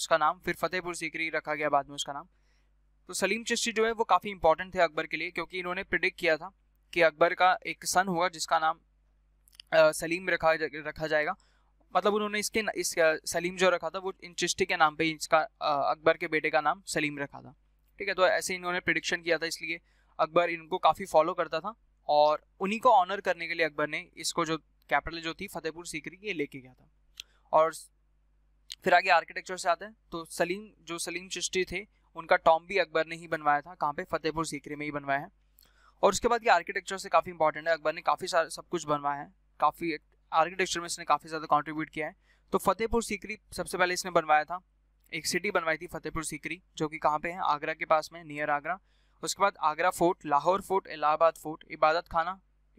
Speaker 1: उसका नाम फिर फतेहपुर सीकरी रखा गया बाद में उसका नाम तो सलीम चिश्ती जो है वो काफ़ी इंपॉर्टेंट थे अकबर के लिए क्योंकि इन्होंने प्रिडिक्ट किया था कि अकबर का एक सन होगा जिसका नाम सलीम रखा जा, रखा जाएगा मतलब उन्होंने इसके इस सलीम जो रखा था वो इन चिश्ती के नाम पे इसका अकबर के बेटे का नाम सलीम रखा था ठीक है तो ऐसे इन्होंने प्रिडिक्शन किया था इसलिए अकबर इनको काफ़ी फॉलो करता था और उन्हीं को ऑनर करने के लिए अकबर ने इसको जो कैपिटल जो थी फतेहपुर सीकरी ये लेके गया था और फिर आगे आर्किटेक्चर से आते हैं तो सलीम जो सलीम चिश्ती थे उनका टॉम भी अकबर ने ही बनवाया था कहाँ पे फतेहपुर सीकरी में ही बनवाया है और उसके बाद ये आर्किटेक्चर से काफ़ी इंपॉर्टेंट है अकबर ने काफ़ी सारा सब कुछ बनवाया है काफ़ी आर्किटेक्चर में इसने काफ़ी ज़्यादा कॉन्ट्रीब्यूट किया है तो फतेहपुर सीकरी सबसे पहले इसने बनवाया था एक सिटी बनवाई थी फतेहपुर सीकरी जो कि कहाँ पे है आगरा के पास में नियर आगरा उसके बाद Agra fort Lahore fort Allahabad fort Ibadat Khana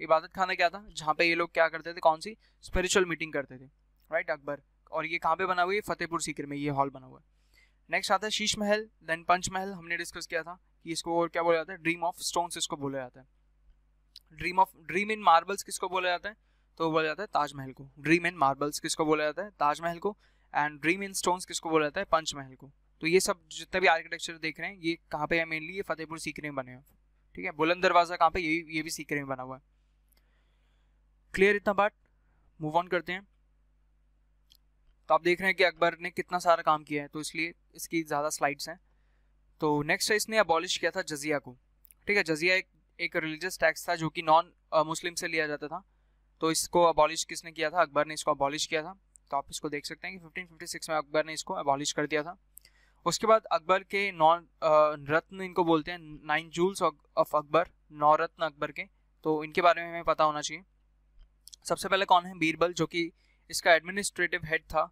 Speaker 1: इबादत खाना क्या था जहाँ पे ये लोग क्या करते थे कौन सी स्पिरिचुअल मीटिंग करते थे राइट अकबर और ये कहाँ पे बना हुआ है फतेहपुर सीकर में ये हॉल बना हुआ है नेक्स्ट आता है शीश महल देन पंच महल हमने डिस्कस किया था कि इसको और क्या बोला जाता है ड्रीम ऑफ स्टोन्स इसको बोला जाता है dream of dream in marbles किसको बोला जाता है तो बोला जाता है ताजमहल को ड्रीम इन मार्बल्स किसको बोला जाता है ताजमहल को एंड ड्रीम इन स्टोन्स किसको बोला जाता है पंचमहल को तो ये सब जितना भी आर्किटेक्चर देख रहे हैं ये कहाँ पे है मेनली ये फतेहपुर सीकरे में बने हैं ठीक है बुलंद दरवाज़ा कहाँ पे ये ये भी सीकरी में बना हुआ है क्लियर इतना बात मूव ऑन करते हैं तो आप देख रहे हैं कि अकबर ने कितना सारा काम किया है तो इसलिए इसकी ज़्यादा स्लाइड्स हैं तो नेक्स्ट है इसने अबॉलिश किया था जजिया को ठीक है जजिया एक एक रिलीजियस टैक्स था जो कि नॉन मुस्लिम से लिया जाता था तो इसको अबॉलिश किसने किया था अकबर ने इसको अबॉलिश किया था तो आप इसको देख सकते हैं कि 1556 में अकबर ने इसको अबॉलिश कर दिया था उसके बाद अकबर के नौ रत्न इनको बोलते हैं नाइन जूल्स ऑफ अकबर नौ रत्न अकबर के तो इनके बारे में हमें पता होना चाहिए सबसे पहले कौन है बीरबल जो कि इसका एडमिनिस्ट्रेटिव हेड था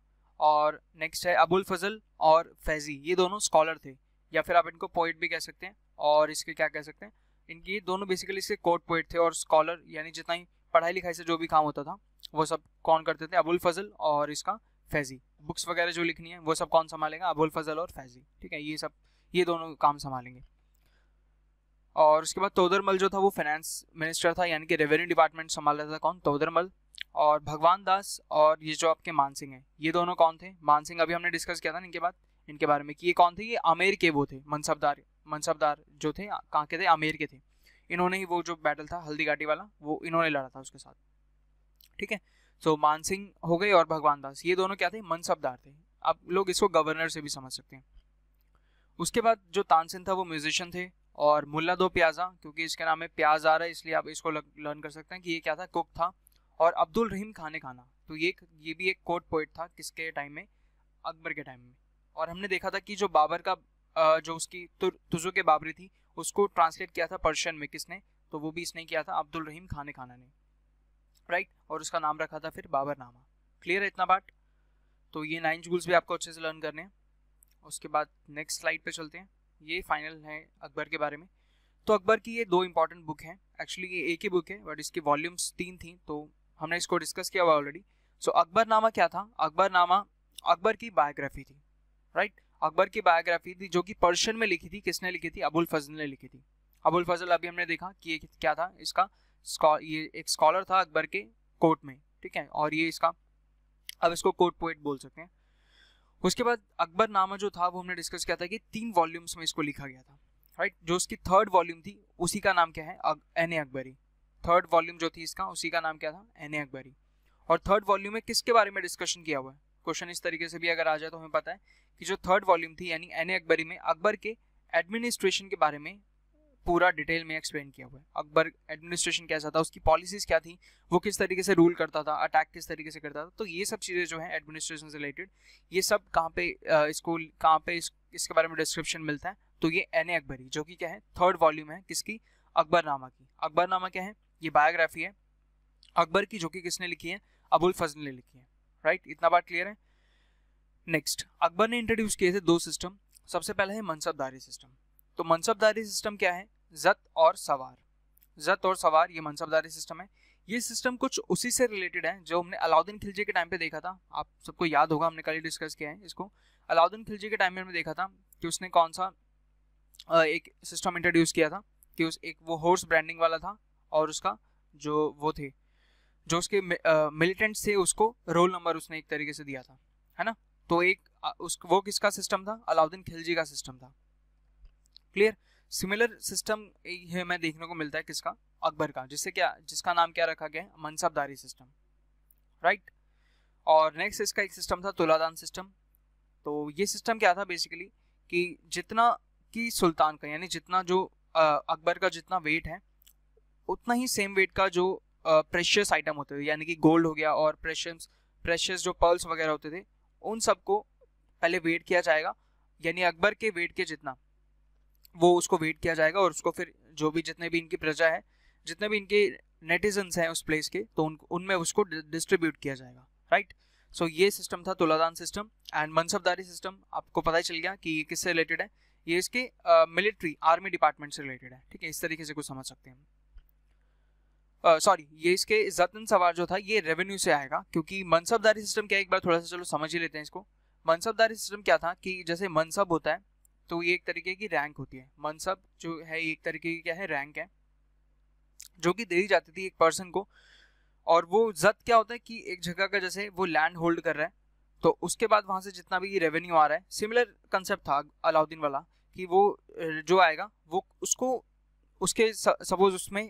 Speaker 1: और नेक्स्ट है अबुल फजल और फैजी ये दोनों स्कॉलर थे या फिर आप इनको पोइट भी कह सकते हैं और इसके क्या कह सकते हैं इनकी दोनों बेसिकली इसके कोर्ट पोइट थे और स्कॉलर यानी जितना ही पढ़ाई लिखाई से जो भी काम होता था वो सब कौन करते थे अबुल फजल और इसका फैजी बुक्स वगैरह जो लिखनी है वो सब कौन संभालेगा अबुल फजल और फैजी ठीक है ये सब ये दोनों काम संभालेंगे और उसके बाद तोदरमल जो था वो फाइनेंस मिनिस्टर था यानी कि रेवेन्यू डिपार्टमेंट संभाल रहा था कौन तोदरमल और भगवान दास और ये जो आपके मानसिंह हैं ये दोनों कौन थे मानसिंह अभी हमने डिस्कस किया था इनके बाद इनके बारे में कि ये कौन थे ये आमेर के वो थे मनसबदार मनसबदार जो थे कहाँ के थे आमेर के थे इन्होंने ही वो जो बैटल था हल्दी घाटी वाला वो इन्होंने लड़ा था उसके साथ ठीक है सो मानसिंह हो गए और भगवान दास ये दोनों क्या थे मनसबदार थे आप लोग इसको गवर्नर से भी समझ सकते हैं उसके बाद जो तानसेन था वो म्यूजिशियन थे और मुल्ला दो प्याजा क्योंकि इसका नाम है प्याज आ रहा है इसलिए आप इसको लर्न कर सकते हैं कि ये क्या था कुक था और अब्दुल रहीम खाने खाना तो ये ये भी एक कोर्ट पोइट था किसके टाइम में अकबर के टाइम में और हमने देखा था कि जो बाबर का जो उसकी तुजो के बाबरी थी उसको ट्रांसलेट किया था पर्शियन में किसने तो वो भी इसने किया था अब्दुल रहीम खाने खाना ने राइट और उसका नाम रखा था फिर बाबर नामा क्लियर है इतना बात तो ये नाइन जूल्स भी आपको अच्छे से लर्न करने हैं उसके बाद नेक्स्ट स्लाइड पे चलते हैं ये फाइनल है अकबर के बारे में तो अकबर की ये दो इंपॉर्टेंट बुक हैं एक्चुअली ये एक ही बुक है बट इसकी वॉल्यूम्स तीन थी तो हमने इसको डिस्कस किया हुआ ऑलरेडी सो so, अकबर नामा क्या था अकबर नामा अकबर की बायोग्राफी थी राइट अकबर की बायोग्राफी थी जो कि पर्शियन में लिखी थी किसने लिखी थी अबुल फजल ने लिखी थी अबुल फजल अभी हमने देखा कि ये क्या था इसका ये एक स्कॉलर था अकबर के कोर्ट में ठीक है और ये इसका अब इसको कोर्ट पोइट बोल सकते हैं उसके बाद अकबर नामा जो था वो हमने डिस्कस किया था कि तीन वॉल्यूम्स में इसको लिखा गया था राइट जो उसकी थर्ड वॉल्यूम थी उसी का नाम क्या है एन ए अकबरी थर्ड वॉल्यूम जो थी इसका उसी का नाम क्या था एन ए अकबरी और थर्ड वॉल्यूम में किसके बारे में डिस्कशन किया हुआ है क्वेश्चन इस तरीके से भी अगर आ जाए तो हमें पता है कि जो थर्ड वॉल्यूम थी यानी एन ए अकबरी में अकबर के एडमिनिस्ट्रेशन के बारे में पूरा डिटेल में एक्सप्लेन किया हुआ है अकबर एडमिनिस्ट्रेशन कैसा था उसकी पॉलिसीज क्या थी वो किस तरीके से रूल करता था अटैक किस तरीके से करता था तो ये सब चीज़ें जो है एडमिनिस्ट्रेशन से रिलेटेड ये सब कहाँ पे इसको कहाँ पे इस, इसके बारे में डिस्क्रिप्शन मिलता है तो ये एन ए अकबरी जो कि क्या है थर्ड वॉल्यूम है किसकी अकबरनामा की अकबरनामा क्या है ये बायोग्राफी है अकबर की जो कि किसने लिखी है अबुल फजल ने लिखी है राइट इतना बात क्लियर है नेक्स्ट अकबर ने इंट्रोड्यूस किए थे दो सिस्टम सबसे पहले है मनसबदारी सिस्टम तो मनसबदारी सिस्टम क्या है जत और सवार जत और सवार ये मनसबदारी सिस्टम है ये सिस्टम कुछ उसी से रिलेटेड है जो हमने अलाउद्दीन खिलजी के टाइम पे देखा था आप सबको याद होगा हमने कल ही डिस्कस किया है इसको अलाउद्दीन खिलजी के टाइम में हमने देखा था कि उसने कौन सा एक सिस्टम इंट्रोड्यूस किया था कि उस एक वो हॉर्स ब्रांडिंग वाला था और उसका जो वो थे जो उसके मिलिटेंट्स थे उसको रोल नंबर उसने एक तरीके से दिया था है ना तो एक उस वो किसका सिस्टम था अलाउद्दीन खिलजी का सिस्टम था क्लियर सिमिलर सिस्टम हमें देखने को मिलता है किसका अकबर का जिससे क्या जिसका नाम क्या रखा गया मनसबदारी सिस्टम राइट और नेक्स्ट इसका एक सिस्टम था तुलादान सिस्टम तो ये सिस्टम क्या था बेसिकली कि जितना कि सुल्तान का यानी जितना जो अकबर का जितना वेट है उतना ही सेम वेट का जो प्रेशियस आइटम होते थे यानी कि गोल्ड हो गया और प्रेशियस प्रेशियस जो पर्ल्स वगैरह होते थे उन सबको पहले वेट किया जाएगा यानी अकबर के वेट के जितना वो उसको वेट किया जाएगा और उसको फिर जो भी जितने भी इनकी प्रजा है जितने भी इनके नेटिजन्स हैं उस प्लेस के तो उन उनमें उसको डिस्ट्रीब्यूट किया जाएगा राइट सो ये सिस्टम था Tuladan system and Mansabdari system आपको पता ही चल गया कि ये किससे रिलेटेड है ये इसके मिलिट्री आर्मी डिपार्टमेंट से रिलेटेड है ठीक है इस तरीके से कुछ समझ सकते हैं हम सॉरी uh, ये इसके जतन सवार जो था ये रेवेन्यू से आएगा क्योंकि मनसबदारी सिस्टम क्या एक बार थोड़ा सा चलो समझ ही लेते हैं इसको मनसबदारी सिस्टम क्या था कि जैसे मनसब होता है तो ये एक तरीके की रैंक होती है मनसब जो है एक तरीके की क्या है रैंक है जो कि दी जाती थी एक पर्सन को और वो जद क्या होता है कि एक जगह का जैसे वो लैंड होल्ड कर रहा है तो उसके बाद वहाँ से जितना भी रेवेन्यू आ रहा है सिमिलर कंसेप्ट था अलाउद्दीन वाला कि वो जो आएगा वो उसको उसके सपोज उसमें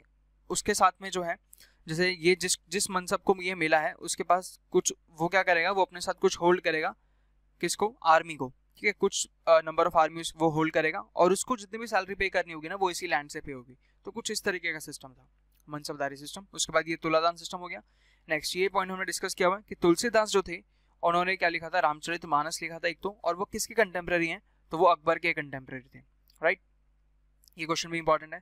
Speaker 1: उसके साथ में जो है जैसे ये जिस जिस मनसब को ये मिला है उसके पास कुछ वो क्या करेगा वो अपने साथ कुछ होल्ड करेगा किसको आर्मी को ठीक है कुछ नंबर ऑफ आर्मी वो होल्ड करेगा और उसको जितनी भी सैलरी पे करनी होगी ना वो इसी लैंड से पे होगी तो कुछ इस तरीके का सिस्टम था मनसबदारी सिस्टम उसके बाद ये तुलादान सिस्टम हो गया नेक्स्ट ये पॉइंट हमने डिस्कस किया हुआ कि तुलसीदास जो थे उन्होंने क्या लिखा था रामचरित मानस लिखा था एक तो और वो किसके कंटेम्प्रेरी हैं तो वो अकबर के कंटेम्प्रेरी थे राइट ये क्वेश्चन भी इंपॉर्टेंट है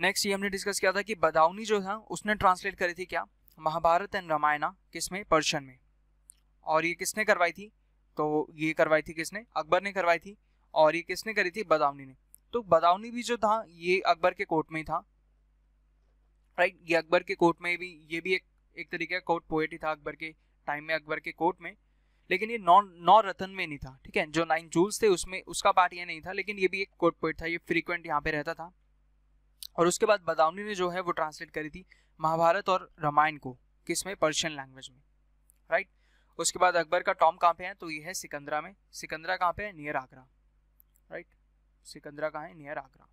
Speaker 1: नेक्स्ट ये हमने डिस्कस किया था कि बदावनी जो था उसने ट्रांसलेट करी थी क्या महाभारत एंड रामायणा किस में पर्शियन में और ये किसने करवाई थी तो ये करवाई थी किसने अकबर ने करवाई थी और ये किसने करी थी बदावनी ने तो बदावनी भी जो था ये अकबर के कोर्ट में ही था राइट ये अकबर के कोर्ट में भी ये भी एक एक तरीके का कोर्ट पोएट ही था अकबर के टाइम में अकबर के कोर्ट में लेकिन ये नौ नौ रतन में नहीं था ठीक है जो नाइन जूल्स थे उसमें उसका पार्ट ये नहीं था लेकिन ये भी एक कोर्ट पोइट था ये फ्रीक्वेंट यहाँ पे रहता था और उसके बाद बदावनी ने जो है वो ट्रांसलेट करी थी महाभारत और रामायण को किसमें पर्शियन लैंग्वेज में राइट right? उसके बाद अकबर का टॉम कहाँ पे है तो ये है सिकंदरा में सिकंदरा कहाँ पे है नियर आगरा राइट सिकंदरा कहाँ है नियर आगरा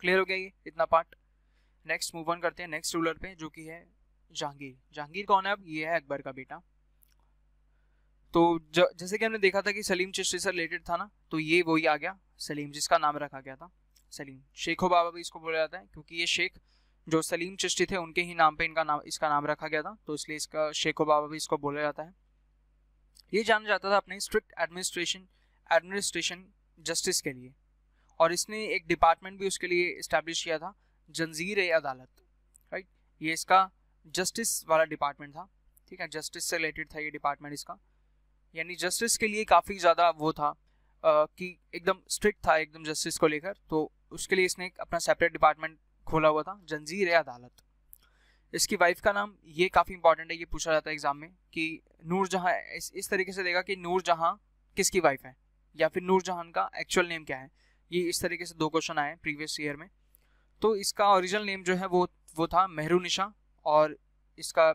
Speaker 1: क्लियर हो गया ये इतना पार्ट नेक्स्ट मूव ऑन करते हैं नेक्स्ट रूलर पे जो कि है जहांगीर जहांगीर कौन है अब ये है अकबर का बेटा तो जैसे कि हमने देखा था कि सलीम चिश्ती से रिलेटेड था ना तो ये वही आ गया सलीम जिसका नाम रखा गया था सलीम शेखो बाबा भी इसको बोला जाता है क्योंकि ये शेख जो सलीम चिश्ती थे उनके ही नाम पे इनका नाम इसका नाम रखा गया था तो इसलिए इसका शेखो बाबा भी इसको बोला जाता है ये जाना जाता था अपने स्ट्रिक्ट एडमिनिस्ट्रेशन एडमिनिस्ट्रेशन जस्टिस के लिए और इसने एक डिपार्टमेंट भी उसके लिए इस्टेब्लिश किया था जंजीर अदालत राइट ये इसका जस्टिस वाला डिपार्टमेंट था ठीक है जस्टिस से रिलेटेड था ये डिपार्टमेंट इसका यानी जस्टिस के लिए काफ़ी ज़्यादा वो था आ, कि एकदम स्ट्रिक्ट था एकदम जस्टिस को लेकर तो उसके लिए इसने अपना सेपरेट डिपार्टमेंट खोला हुआ था जंजीर अदालत इसकी वाइफ का नाम ये काफ़ी इंपॉर्टेंट है ये पूछा जाता है एग्जाम में कि नूर जहाँ इस, इस तरीके से देगा कि नूर जहाँ किसकी वाइफ है या फिर नूर जहाँ का एक्चुअल नेम क्या है ये इस तरीके से दो क्वेश्चन आए प्रीवियस ईयर में तो इसका ओरिजिनल नेम जो है वो वो था मेहरू निशा और इसका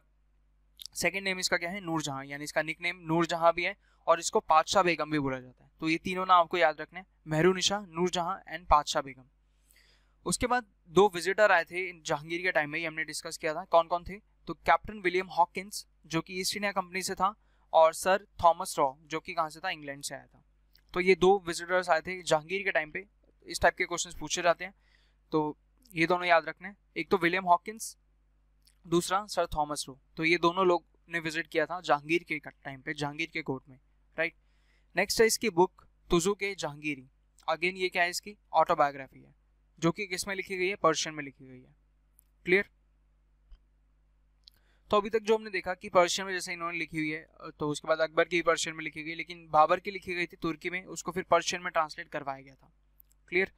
Speaker 1: सेकेंड नेम इसका क्या है नूरजहाँ यानी इसका निक नेम नूरजहाँ भी है और इसको पादशाह बेगम भी बोला जाता है तो ये तीनों नाम आपको याद रखने मेहरू निशा नूरजहाँ एंड पादशाह बेगम उसके बाद दो विजिटर आए थे जहांगीर के टाइम में ये हमने डिस्कस किया था कौन कौन थे तो कैप्टन विलियम हॉकिंस जो कि ईस्ट इंडिया कंपनी से था और सर थॉमस रॉ जो कि कहाँ से था इंग्लैंड से आया था तो ये दो विजिटर्स आए थे जहांगीर के टाइम पे इस टाइप के क्वेश्चन पूछे जाते हैं तो ये दोनों याद रखने एक तो विलियम हॉकिंस दूसरा सर थॉमस रो तो ये दोनों लोग ने विजिट किया था जहांगीर के टाइम पे जहांगीर के कोर्ट में राइट नेक्स्ट है इसकी बुक तुजू के जहांगीरी अगेन ये क्या है इसकी ऑटोबायोग्राफी है जो कि किस में लिखी गई है पर्शियन में लिखी गई है क्लियर तो अभी तक जो हमने देखा कि पर्शियन में जैसे इन्होंने लिखी हुई है तो उसके बाद अकबर की पर्शियन में लिखी गई लेकिन बाबर की लिखी गई थी तुर्की में उसको फिर पर्शियन में ट्रांसलेट करवाया गया था क्लियर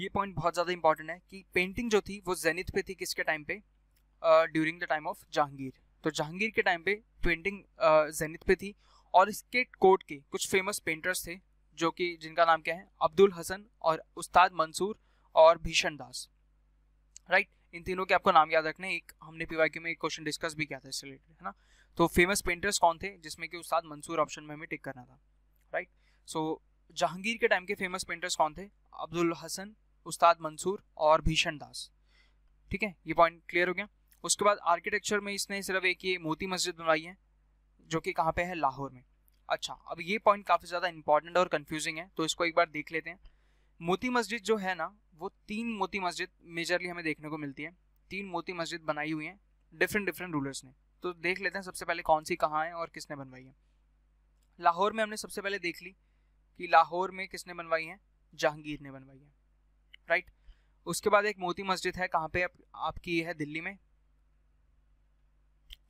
Speaker 1: ये पॉइंट बहुत ज़्यादा इंपॉर्टेंट है कि पेंटिंग जो थी वो जेनिथ पे थी किसके टाइम पे during the time of Jahangir तो जहांगीर के टाइम पे पेंटिंग जेनिथ पे थी और इसके कोर्ट के कुछ फेमस पेंटर्स थे जो कि जिनका नाम क्या है अब्दुल हसन और उस्ताद मंसूर और भीषण दास राइट इन तीनों के आपको नाम याद रखने एक हमने पीवाई में एक क्वेश्चन डिस्कस भी किया था इससे रिलेटेड है ना तो फेमस पेंटर्स कौन थे जिसमें कि उस्ताद मंसूर ऑप्शन में हमें टिक करना था राइट सो so, जहांगीर के टाइम के फेमस पेंटर्स कौन थे अब्दुल हसन उस्ताद मंसूर और भीषण दास ठीक है ये पॉइंट क्लियर हो गया उसके बाद आर्किटेक्चर में इसने सिर्फ एक ये मोती मस्जिद बनाई है जो कि कहाँ पे है लाहौर में अच्छा अब ये पॉइंट काफ़ी ज़्यादा इंपॉर्टेंट और कन्फ्यूजिंग है तो इसको एक बार देख लेते हैं मोती मस्जिद जो है ना वो तीन मोती मस्जिद मेजरली हमें देखने को मिलती है तीन मोती मस्जिद बनाई हुई हैं डिफरेंट डिफरेंट रूलर्स ने तो देख लेते हैं सबसे पहले कौन सी कहाँ है और किसने बनवाई है लाहौर में हमने सबसे पहले देख ली कि लाहौर में किसने बनवाई है जहांगीर ने बनवाई है राइट उसके बाद एक मोती मस्जिद है कहाँ पे आप, आपकी है दिल्ली में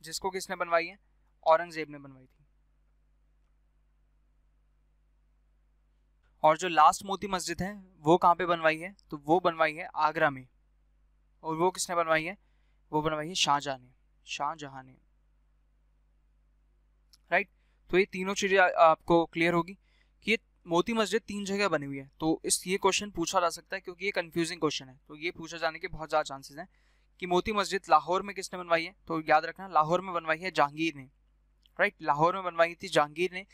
Speaker 1: जिसको किसने बनवाई है औरंगजेब ने बनवाई थी और जो लास्ट मोती मस्जिद है वो कहाँ पे बनवाई है तो वो बनवाई है आगरा में और वो किसने बनवाई है वो बनवाई है शाहजहाँ ने शाहजहाँ ने राइट तो ये तीनों चीज़ें आपको क्लियर होगी कि ये मोती मस्जिद तीन जगह बनी हुई है तो इस ये क्वेश्चन पूछा जा सकता है क्योंकि ये कन्फ्यूजिंग क्वेश्चन है तो ये पूछा जाने के बहुत ज़्यादा चांसेस हैं कि मोती मस्जिद लाहौर में किसने बनवाई है तो याद रखना लाहौर में बनवाई है जहांगीर ने राइट लाहौर में बनवाई थी जहांगीर ने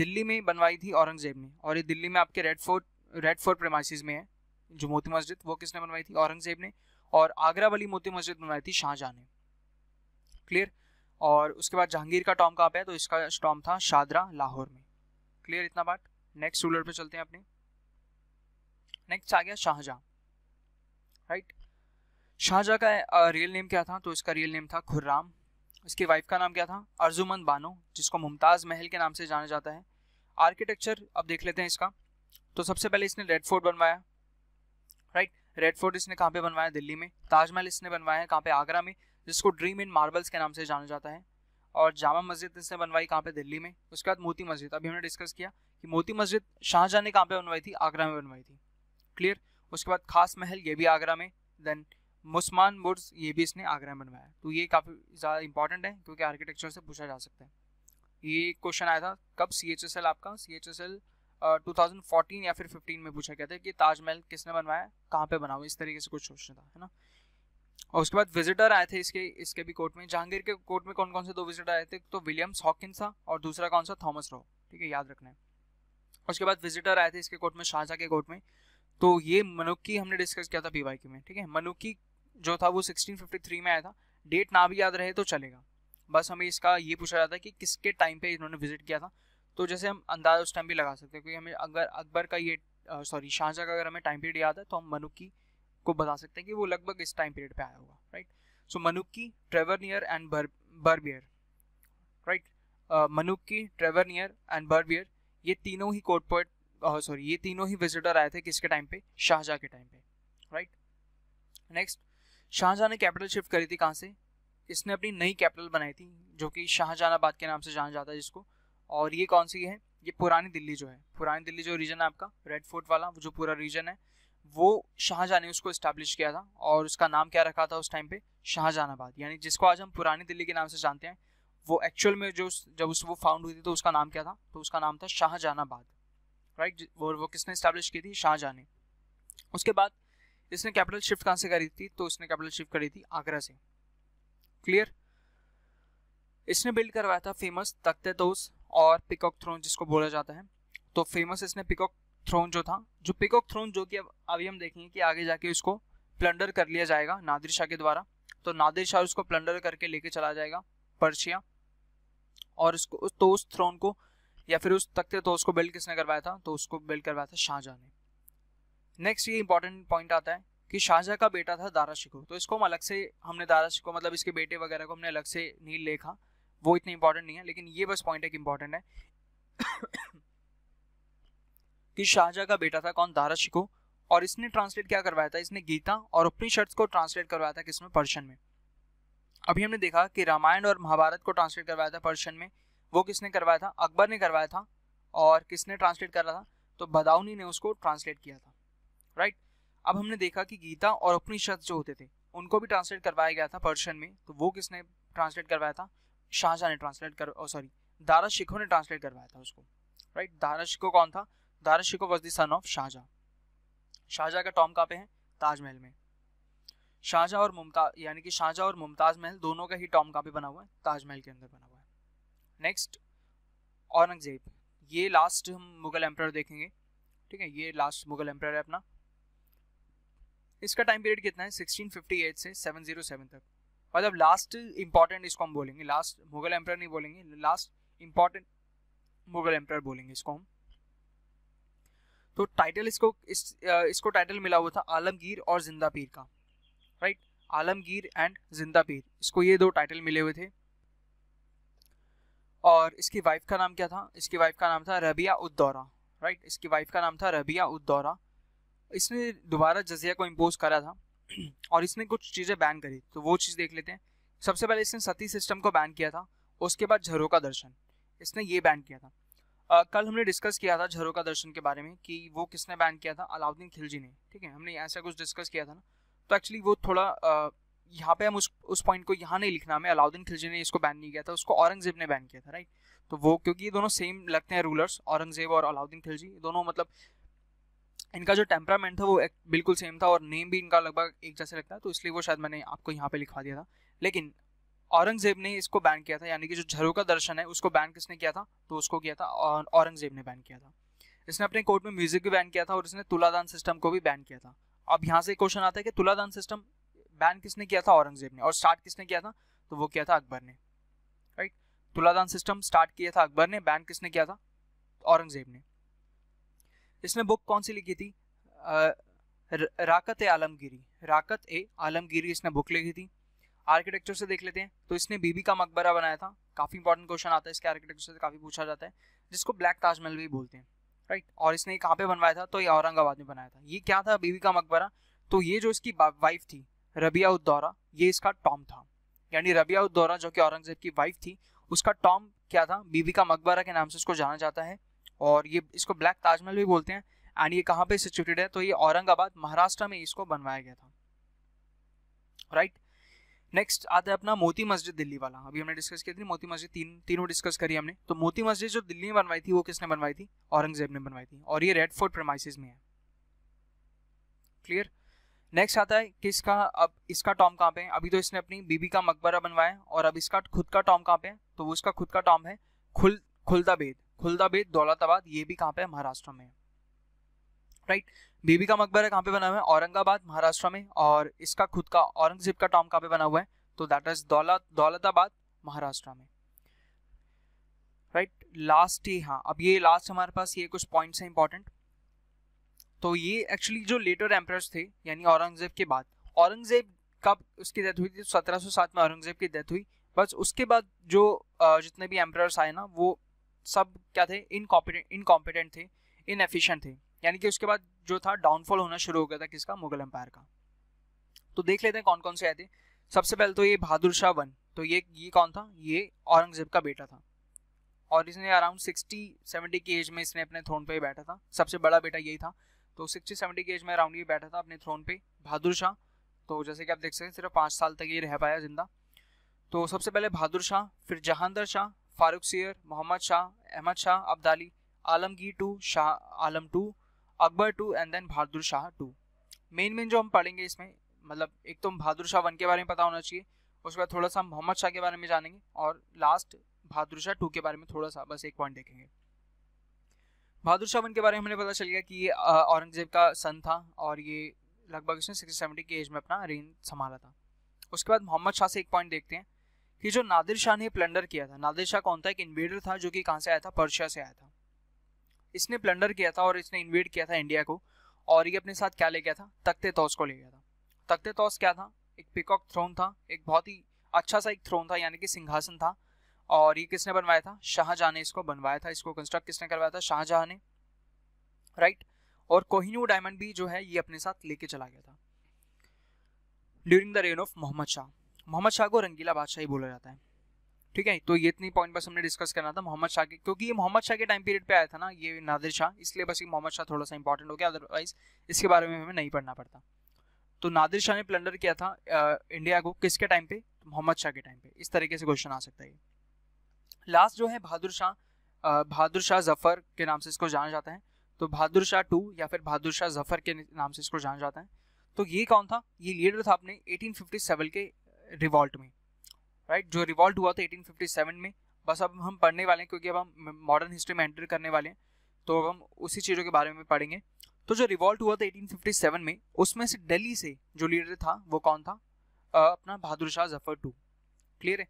Speaker 1: दिल्ली में बनवाई थी औरंगजेब ने और ये दिल्ली में आपके red fort red fort premises में है जो मोती मस्जिद वो किसने बनवाई थी औरंगजेब ने और आगरा वाली मोती मस्जिद बनवाई थी शाहजहाँ ने क्लियर और उसके बाद जहांगीर का टॉम कहाँ पे है तो इसका टॉम था शादरा लाहौर में क्लियर इतना बात नेक्स्ट रूलर पे चलते हैं अपने नेक्स्ट आ गया शाहजहाँ राइट शाहजहाँ का रियल नेम क्या था तो इसका रियल नेम था खुर्राम इसकी वाइफ का नाम क्या था अर्जुमन बानो जिसको मुमताज़ महल के नाम से जाना जाता है आर्किटेक्चर अब देख लेते हैं इसका तो सबसे पहले इसने रेड फोर्ट बनवाया राइट रेड फोर्ट इसने कहाँ पे बनवाया दिल्ली में ताजमहल इसने बनवाया है कहाँ पे आगरा में जिसको ड्रीम इन मार्बल्स के नाम से जाना जाता है और जामा मस्जिद इसने बनवाई कहाँ पे दिल्ली में उसके बाद मोती मस्जिद अभी हमने डिस्कस किया कि मोती मस्जिद शाहजहाँ ने कहाँ पे बनवाई थी आगरा में बनवाई थी क्लियर उसके बाद खास महल ये भी आगरा में देन मुस्मान बुर्ज ये भी इसने आगरा में बनवाया तो ये काफ़ी ज़्यादा इंपॉर्टेंट है क्योंकि आर्किटेक्चर से पूछा जा सकता है ये क्वेश्चन आया था कब सी एच एस एल आपका C H S L two thousand fourteen या फिर फिफ्टीन में पूछा गया था कि ताजमहल किसने बनवाया कहाँ पे बना हुआ इस तरीके से कुछ क्वेश्चन था है ना और उसके बाद विजिटर आए थे इसके इसके भी कोर्ट में जहांगीर के कोर्ट में कौन कौन से दो विजिटर आए थे तो विलियम्स हॉकिन था और दूसरा कौन सा थॉमस रॉ ठीक है याद रखना है उसके बाद विजिटर आए थे इसके कोर्ट में शाहजहाँ के कोर्ट में तो ये मनुक्की हमने डिस्कस किया था के में ठीक है मनुक्की जो था वो 1653 में आया था डेट ना भी याद रहे तो चलेगा बस हमें इसका ये पूछा जाता है कि किसके टाइम पे इन्होंने विजिट किया था तो जैसे हम अंदाजा उस टाइम भी लगा सकते हैं क्योंकि हमें अगर अकबर का ये सॉरी शाहजहाँ का अगर हमें टाइम पीरियड याद है तो हम मनुक्की को बता सकते हैं कि वो लगभग इस टाइम पीरियड पर आया होगा right so Taver Tavernier and Ber Bernier right Taver Tavernier and Bernier ये तीनों ही कोर्ट पोइट सॉरी ये तीनों ही विजिटर आए थे किसके टाइम पे शाहजहाँ के टाइम पे राइट नेक्स्ट शाहजहाँ ने कैपिटल शिफ्ट करी थी कहाँ से इसने अपनी नई कैपिटल बनाई थी जो कि शाहजहाँबाद के नाम से जाना जाता है जिसको और ये कौन सी है ये पुरानी दिल्ली जो है पुरानी दिल्ली जो रीजन है आपका रेड फोर्ट वाला जो पूरा रीजन है वो शाहजहाँ ने उसको इस्टेब्लिश किया था और उसका नाम क्या रखा था उस टाइम पे शाहजहाँबाद यानी जिसको आज हम पुरानी दिल्ली के नाम से जानते हैं वो एक्चुअल में जो जब उस वो फाउंड हुई थी तो उसका नाम क्या था तो उसका नाम था शाहजहाँबाद राइट वो वो किसने इस्टेब्लिश की थी शाहजहाँ ने उसके बाद इसने कैपिटल शिफ्ट कहाँ से करी थी तो इसने कैपिटल शिफ्ट करी थी आगरा से क्लियर इसने बिल्ड करवाया था फेमस तख्ते तोस और पिकॉक थ्रोन जिसको बोला जाता है तो फेमस इसने पिकॉक थ्रोन जो था जो पिकॉक थ्रोन जो कि अभी हम देखेंगे कि आगे जाके उसको प्लंडर कर लिया जाएगा नादिर शाह के द्वारा तो नादिर शाह उसको प्लंडर करके लेके चला जाएगा पर्शिया और उसको तो उस थ्रोन को या फिर उस तख्ते तो उसको बिल्ड किसने करवाया था तो उसको बिल्ड करवाया था शाहजहां ने नेक्स्ट ये इंपॉर्टेंट पॉइंट आता है कि शाहजहाँ का बेटा था दारा शिको तो इसको हम अलग से हमने दारा शिको मतलब इसके बेटे वगैरह को हमने अलग से नहीं लिखा वो इतने इंपॉर्टेंट नहीं है लेकिन ये बस पॉइंट एक इंपॉर्टेंट है कि शाहजहाँ का बेटा था कौन दारा शिको और इसने ट्रांसलेट क्या करवाया था इसने गीता और अपनी शर्ट्स को ट्रांसलेट करवाया था किसमें पर्शियन में अभी हमने देखा कि रामायण और महाभारत को ट्रांसलेट करवाया था पर्शियन में वो किसने करवाया था अकबर ने करवाया था और किसने ट्रांसलेट करा था तो बदाउनी ने उसको ट्रांसलेट किया था राइट अब हमने देखा कि गीता और उपनिषद जो होते थे उनको भी ट्रांसलेट करवाया गया था पर्शियन में तो वो किसने ट्रांसलेट करवाया था शाहजहाँ ने ट्रांसलेट कर सॉरी दारा शिखो ने ट्रांसलेट करवाया था उसको राइट दारा शिखो कौन था Dara Shikoh was the son of Shah Jahan Shah Jahan का टॉम कहाँ पे है ताजमहल में शाहजहाँ और मुमताज यानी कि शाहजहाँ और मुमताज महल दोनों का ही टॉम कहाँ पे बना हुआ है ताजमहल के अंदर बना हुआ है नेक्स्ट औरंगजेब ये लास्ट हम मुगल एम्पर देखेंगे ठीक है ये लास्ट मुगल एम्पर है अपना इसका टाइम पीरियड कितना है 1658 से 707 तक मतलब लास्ट इंपॉर्टेंट इसको हम बोलेंगे लास्ट मुगल एम्पर नहीं बोलेंगे लास्ट इंपॉर्टेंट मुगल एम्पर बोलेंगे इसको हम तो टाइटल इसको इस इसको टाइटल मिला हुआ था आलमगीर और जिंदा पीर का राइट आलमगीर एंड जिंदा पीर इसको ये दो टाइटल मिले हुए थे और इसकी वाइफ का नाम क्या था इसकी वाइफ का नाम था रबिया उद्दौरा राइट इसकी वाइफ का नाम था रबिया उद्दौरा इसने दोबारा जजिया को इम्पोज करा था और इसने कुछ चीज़ें बैन करी तो वो चीज़ देख लेते हैं सबसे पहले इसने सती सिस्टम को बैन किया था उसके बाद झरो का दर्शन इसने ये बैन किया था आ, कल हमने डिस्कस किया था झरो का दर्शन के बारे में कि वो किसने बैन किया था अलाउद्दीन खिलजी ने ठीक है हमने ऐसा कुछ डिस्कस किया था ना तो एक्चुअली वो थोड़ा यहाँ पे हम उस उस पॉइंट को यहाँ नहीं लिखना हमें अलाउद्दीन खिलजी ने इसको बैन नहीं किया था उसको औरंगजेब ने बैन किया था राइट तो वो क्योंकि ये दोनों सेम लगते हैं रूलर्स औरंगजेब और अलाउद्दीन खिलजी दोनों मतलब इनका जो टेम्परामेंट था वो एक, बिल्कुल सेम था और नेम भी इनका लगभग एक जैसे लगता है तो इसलिए वो शायद मैंने आपको यहाँ पे लिखवा दिया था लेकिन औरंगजेब ने इसको बैन किया था यानी कि जो झरों का दर्शन है उसको बैन किसने किया था तो उसको किया था और औरंगजेब ने बैन किया था इसने अपने कोर्ट में म्यूजिक भी बैन किया था और इसने तुलादान सिस्टम को भी बैन किया था अब यहाँ से क्वेश्चन आता है कि तुलादान सिस्टम बैन किसने किया था औरंगजेब ने और स्टार्ट किसने किया था तो वो किया था अकबर ने राइट तुलादान सिस्टम स्टार्ट किया था अकबर ने बैन किसने किया था औरंगजेब ने इसने बुक कौन सी लिखी थी राकत ए आलमगिरी राकत ए आलमगिरी इसने बुक लिखी थी आर्किटेक्चर से देख लेते हैं तो इसने बीबी का मकबरा बनाया था काफ़ी इंपॉर्टेंट क्वेश्चन आता है इसके आर्किटेक्चर से काफ़ी पूछा जाता है जिसको ब्लैक ताजमहल भी बोलते हैं राइट और इसने कहाँ पे बनवाया था तो ये औरंगाबाद में बनाया था ये क्या था बीबी का मकबरा तो ये जो इसकी वाइफ थी रबिया उद्दौरा ये इसका टॉम था यानी रबिया उद्दौरा जो कि औरंगजेब की वाइफ थी उसका टॉम क्या था बीबी का मकबरा के नाम से उसको जाना जाता है और ये इसको ब्लैक ताजमहल भी बोलते हैं एंड ये कहाँ पे सिचुएटेड है तो ये औरंगाबाद महाराष्ट्र में इसको बनवाया गया था राइट नेक्स्ट आता है अपना मोती मस्जिद दिल्ली वाला अभी हमने डिस्कस किया थी मोती मस्जिद तीन तीनों डिस्कस करी हमने तो मोती मस्जिद जो दिल्ली में बनवाई थी वो किसने बनवाई थी औरंगजेब ने बनवाई थी और ये रेड फोर्ट प्रमाइसिस में है क्लियर नेक्स्ट आता है कि इसका अब इसका टॉम कहाँ पे है अभी तो इसने अपनी बीबी का मकबरा बनवाया और अब इसका खुद का टॉम कहाँ पे है तो वो इसका खुद का टॉम है खुल खुलदा बेद खुलदाबेद दौलताबाद ये भी कहाँ पे है महाराष्ट्र में राइट बीबी का मकबरा कहाँ पे बना हुआ है औरंगाबाद महाराष्ट्र में और इसका खुद का औरंगजेब का टॉम कहाँ पे बना हुआ है तो दैट इज दौलत दौलताबाद महाराष्ट्र में राइट लास्ट ही हाँ अब ये लास्ट हमारे पास ये कुछ पॉइंट्स हैं इंपॉर्टेंट तो ये एक्चुअली जो लेटर एम्प्रेस थे यानी औरंगजेब के बाद औरंगजेब कब उसकी डेथ हुई थी सत्रह सौ सात में औरंगजेब की डेथ हुई बस उसके बाद जो जितने भी एम्प्रेस आए ना वो सब क्या थे इनकॉम्पिटेंट इनकॉम्पिटेंट थे इनएफिशेंट थे यानी कि उसके बाद जो था डाउनफॉल होना शुरू हो गया था किसका मुगल एम्पायर का तो देख लेते हैं कौन कौन से आए थे सबसे पहले तो ये बहादुर शाह वन तो ये ये कौन था ये औरंगजेब का बेटा था और इसने अराउंड सिक्सटी सेवेंटी की एज में इसने अपने थ्रोन पे बैठा था सबसे बड़ा बेटा यही था तो सिक्सटी सेवेंटी की एज में अराउंड ये बैठा था अपने थ्रोन पे बहादुर शाह तो जैसे कि आप देख सकते हैं सिर्फ पाँच साल तक ये रह पाया जिंदा तो सबसे पहले बहादुर शाह फिर जहांदर Shah Farrukh Siyar Mohammad Shah Ahmad Shah Abdali Alamgir two Shah Alam two Akbar two and then Bahadur Shah two main main जो हम पढ़ेंगे इसमें मतलब एक तो हम बहादुर शाह वन के बारे में पता होना चाहिए उसके बाद थोड़ा सा हम मोहम्मद शाह के बारे में जानेंगे और लास्ट बहादुर शाह टू के बारे में थोड़ा सा बस एक पॉइंट देखेंगे बहादुर शाह वन के बारे में हमें पता चल गया कि ये औरंगजेब का सन था और ये लगभग उसने सिक्सटी सेवेंटी के एज में अपना रेन संभाला था उसके बाद मोहम्मद शाह से एक पॉइंट देखते हैं कि जो नादिर शाह ने प्लंडर किया था नादिर शाह कौन था एक इन्वेडर था जो कि कहाँ से आया था पर्शिया से आया था इसने प्लंडर किया था और इसने इन्वेड किया था इंडिया को और ये अपने साथ क्या ले गया था तख्ते तोस को ले गया था तख्ते तोस क्या था एक पिकॉक थ्रोन था एक बहुत ही अच्छा सा एक थ्रोन था यानी कि सिंहासन था और ये किसने बनवाया था शाहजहाँ ने इसको बनवाया था इसको कंस्ट्रक्ट किसने करवाया था शाहजहाँ ने राइट और कोहिनूर डायमंड भी जो है ये अपने साथ लेके चला गया था during the reign of Mohammad Shah Mohammad Shah को रंगीला बादशाह ही बोला जाता है ठीक है तो ये इतनी पॉइंट बस हमने डिस्कस करना था मोहम्मद शाह के क्योंकि ये मोहम्मद शाह के टाइम पीरियड पे आया था ना ये नादिर शाह इसलिए बस ये मोहम्मद शाह थोड़ा सा इंपॉर्टेंट हो गया अदरवाइज इसके बारे में हमें नहीं पढ़ना पड़ता तो नादिर शाह ने प्लंडर किया था आ, इंडिया को किसके टाइम पे मोहम्मद शाह के टाइम पे इस तरीके से क्वेश्चन आ सकता है लास्ट जो है बहादुर शाह बहादुर शाह जफर के नाम से इसको जाना जाता है तो बहादुर शाह टू या फिर बहादुर शाह जफर के नाम से इसको जाना जाता है तो ये कौन था ये लीडर था अपने 1857 के रिवॉल्ट में राइट जो रिवॉल्ट हुआ था 1857 में बस अब हम पढ़ने वाले हैं क्योंकि अब हम मॉडर्न हिस्ट्री में एंटर करने वाले हैं तो अब हम उसी चीज़ों के बारे में पढ़ेंगे तो जो रिवॉल्ट हुआ था 1857 में उसमें से दिल्ली से जो लीडर था वो कौन था अपना बहादुर शाह जफर टू क्लियर है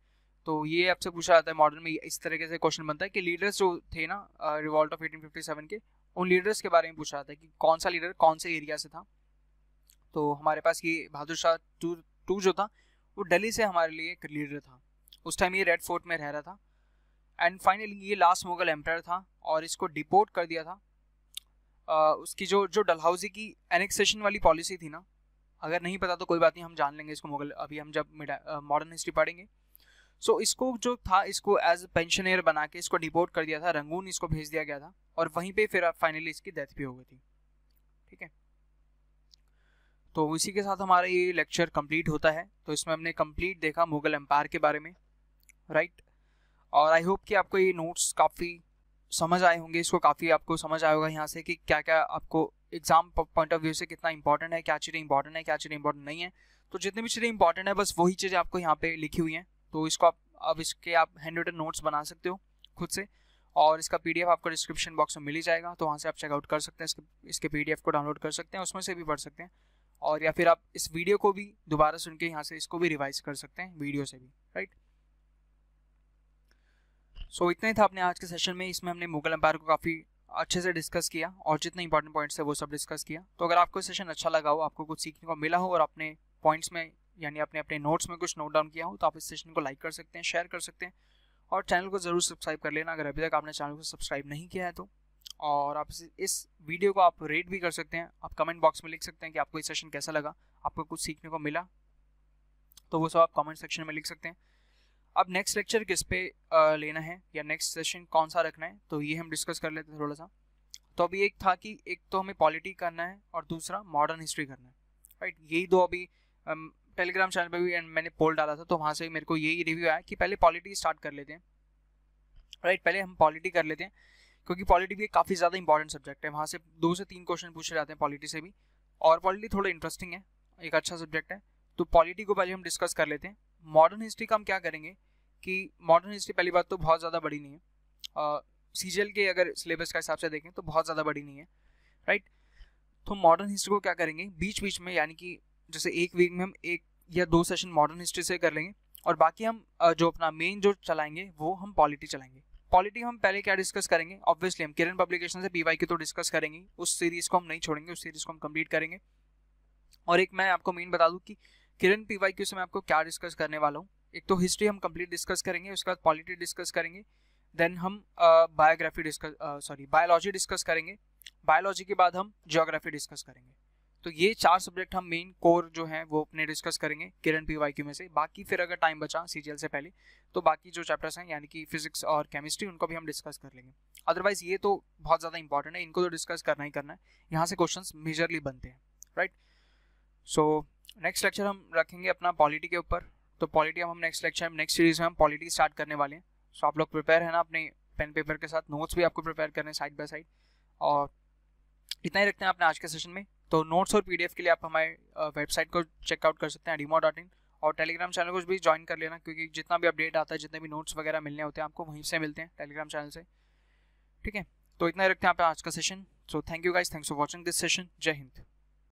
Speaker 1: तो ये आपसे पूछा जाता है मॉडर्न में इस तरीके से क्वेश्चन बनता है कि लीडर्स जो थे ना रिवॉल्ट ऑफ 1857 के उन लीडर्स के बारे में पूछा जाता है कि कौन सा लीडर कौन से एरिया से था तो हमारे पास ये बहादुर शाह टू टू जो था वो दिल्ली से हमारे लिए एक लीडर था उस टाइम ये रेड फोर्ट में रह रहा था एंड फाइनली ये लास्ट मुगल एम्पायर था और इसको डिपोर्ट कर दिया था आ, उसकी जो जो डलहाउजी की एनेक्सेशन वाली पॉलिसी थी ना अगर नहीं पता तो कोई बात नहीं हम जान लेंगे इसको मुगल अभी हम जब मॉडर्न हिस्ट्री पढ़ेंगे सो so, इसको जो था इसको एज पेंशनर बना के इसको डिपोर्ट कर दिया था रंगून इसको भेज दिया गया था और वहीं पे फिर फाइनली इसकी डेथ भी हो गई थी ठीक है तो इसी के साथ हमारा ये लेक्चर कंप्लीट होता है तो इसमें हमने कंप्लीट देखा मुगल एम्पायर के बारे में राइट और आई होप कि आपको ये नोट्स काफ़ी समझ आए होंगे इसको काफ़ी आपको समझ आएगा होगा यहाँ से कि क्या क्या आपको एग्जाम पॉइंट ऑफ व्यू से कितना इंपॉर्टेंट है क्या चीज़ें इंपॉर्टेंट है क्या चीज़ें इंपॉर्टेंट नहीं है तो जितनी भी चीज़ें इंपॉर्टेंट है बस वही चीज़ें आपको यहाँ पे लिखी हुई हैं तो इसको आप अब इसके आप हैंड रिटन नोट्स बना सकते हो खुद से और इसका एफ आपको डिस्क्रिप्शन बॉक्स में मिल ही जाएगा तो वहाँ से आप चेकआउट कर सकते हैं इसके इसके एफ को डाउनलोड कर सकते हैं उसमें से भी पढ़ सकते हैं और या फिर आप इस वीडियो को भी दोबारा सुन के यहाँ से इसको भी रिवाइज कर सकते हैं वीडियो से भी राइट सो so, इतना ही था अपने आज के सेशन में इसमें हमने मुगल एम्पायर को काफ़ी अच्छे से डिस्कस किया और जितने इंपॉर्टेंट पॉइंट्स है वो सब डिस्कस किया तो अगर आपको सेशन अच्छा लगा हो आपको कुछ सीखने को मिला हो और अपने पॉइंट्स में यानी अपने अपने नोट्स में कुछ नोट डाउन किया हो तो आप इस सेशन को लाइक कर सकते हैं शेयर कर सकते हैं और चैनल को ज़रूर सब्सक्राइब कर लेना अगर अभी तक आपने चैनल को सब्सक्राइब नहीं किया है तो और आप इस वीडियो को आप रेट भी कर सकते हैं आप कमेंट बॉक्स में लिख सकते हैं कि आपको ये सेशन कैसा लगा आपको कुछ सीखने को मिला तो वो सब आप कमेंट सेक्शन में लिख सकते हैं अब नेक्स्ट लेक्चर किस पे लेना है या नेक्स्ट सेशन कौन सा रखना है तो ये हम डिस्कस कर लेते हैं थोड़ा सा तो अभी एक था कि एक तो हमें पॉलिटी करना है और दूसरा मॉडर्न हिस्ट्री करना है राइट यही दो अभी टेलीग्राम चैनल पर भी मैंने पोल डाला था तो वहाँ से मेरे को यही रिव्यू आया कि पहले पॉलिटी स्टार्ट कर लेते हैं राइट पहले हम पॉलिटी कर लेते हैं क्योंकि पॉलिटी भी एक काफ़ी ज़्यादा इंपॉर्टेंट सब्जेक्ट है वहाँ से दो से तीन क्वेश्चन पूछे जाते हैं पॉलिटी से भी और पॉलिटी थोड़ा इंटरेस्टिंग है एक अच्छा सब्जेक्ट है तो पॉलिटी को पहले हम डिस्कस कर लेते हैं मॉडर्न हिस्ट्री का हम क्या करेंगे कि मॉडर्न हिस्ट्री पहली बात तो बहुत ज़्यादा बड़ी नहीं है सी के अगर सिलेबस का हिसाब से देखें तो बहुत ज़्यादा बड़ी नहीं है राइट तो मॉडर्न हिस्ट्री को क्या करेंगे बीच बीच में यानी कि जैसे एक वीक में हम एक या दो सेशन मॉडर्न हिस्ट्री से कर लेंगे और बाकी हम जो अपना मेन जो चलाएंगे वो हम पॉलिटी चलाएंगे क्वालिटी हम पहले क्या डिस्कस करेंगे ऑब्वियसली हम किरण पब्लिकेशन से पीवाई की तो डिस्कस करेंगे उस सीरीज को हम नहीं छोड़ेंगे उस सीरीज को हम कंप्लीट करेंगे और एक मैं आपको मेन बता दूं कि किरण पी क्यू से मैं आपको क्या डिस्कस करने वाला हूँ एक तो हिस्ट्री हम कंप्लीट डिस्कस करेंगे उसके बाद पॉलिटी डिस्कस करेंगे देन हम biography discuss sorry biology discuss करेंगे बायोलॉजी के बाद हम जियोग्राफी डिस्कस करेंगे तो ये चार सब्जेक्ट हम मेन कोर जो है वो अपने डिस्कस करेंगे किरण पी वाई क्यू में से बाकी फिर अगर टाइम बचा सी से पहले तो बाकी जो चैप्टर्स हैं यानी कि फिजिक्स और केमिस्ट्री उनको भी हम डिस्कस कर लेंगे अदरवाइज ये तो बहुत ज़्यादा इंपॉर्टेंट है इनको तो डिस्कस करना ही करना है यहाँ से क्वेश्चन मेजरली बनते हैं राइट सो नेक्स्ट लेक्चर हम रखेंगे अपना पॉलिटी के ऊपर तो पॉलिटी हम नेक्स्ट लेक्चर में नेक्स्ट सीरीज में हम पॉलिटी स्टार्ट करने वाले हैं सो आप लोग प्रिपेयर है ना अपने पेन पेपर के साथ नोट्स भी आपको प्रिपेयर करने साइड बाय साइड और इतना ही रखते हैं अपने आज के सेशन में तो नोट्स और पीडीएफ के लिए आप हमारे वेबसाइट को चेकआउट कर सकते हैं डीमो डॉट इन और टेलीग्राम चैनल को भी ज्वाइन कर लेना क्योंकि जितना भी अपडेट आता है जितने भी नोट्स वगैरह मिलने होते हैं आपको वहीं से मिलते हैं टेलीग्राम चैनल से ठीक है तो इतना ही रखते हैं आप आज का session so thank you guys thanks for watching this session जय हिंद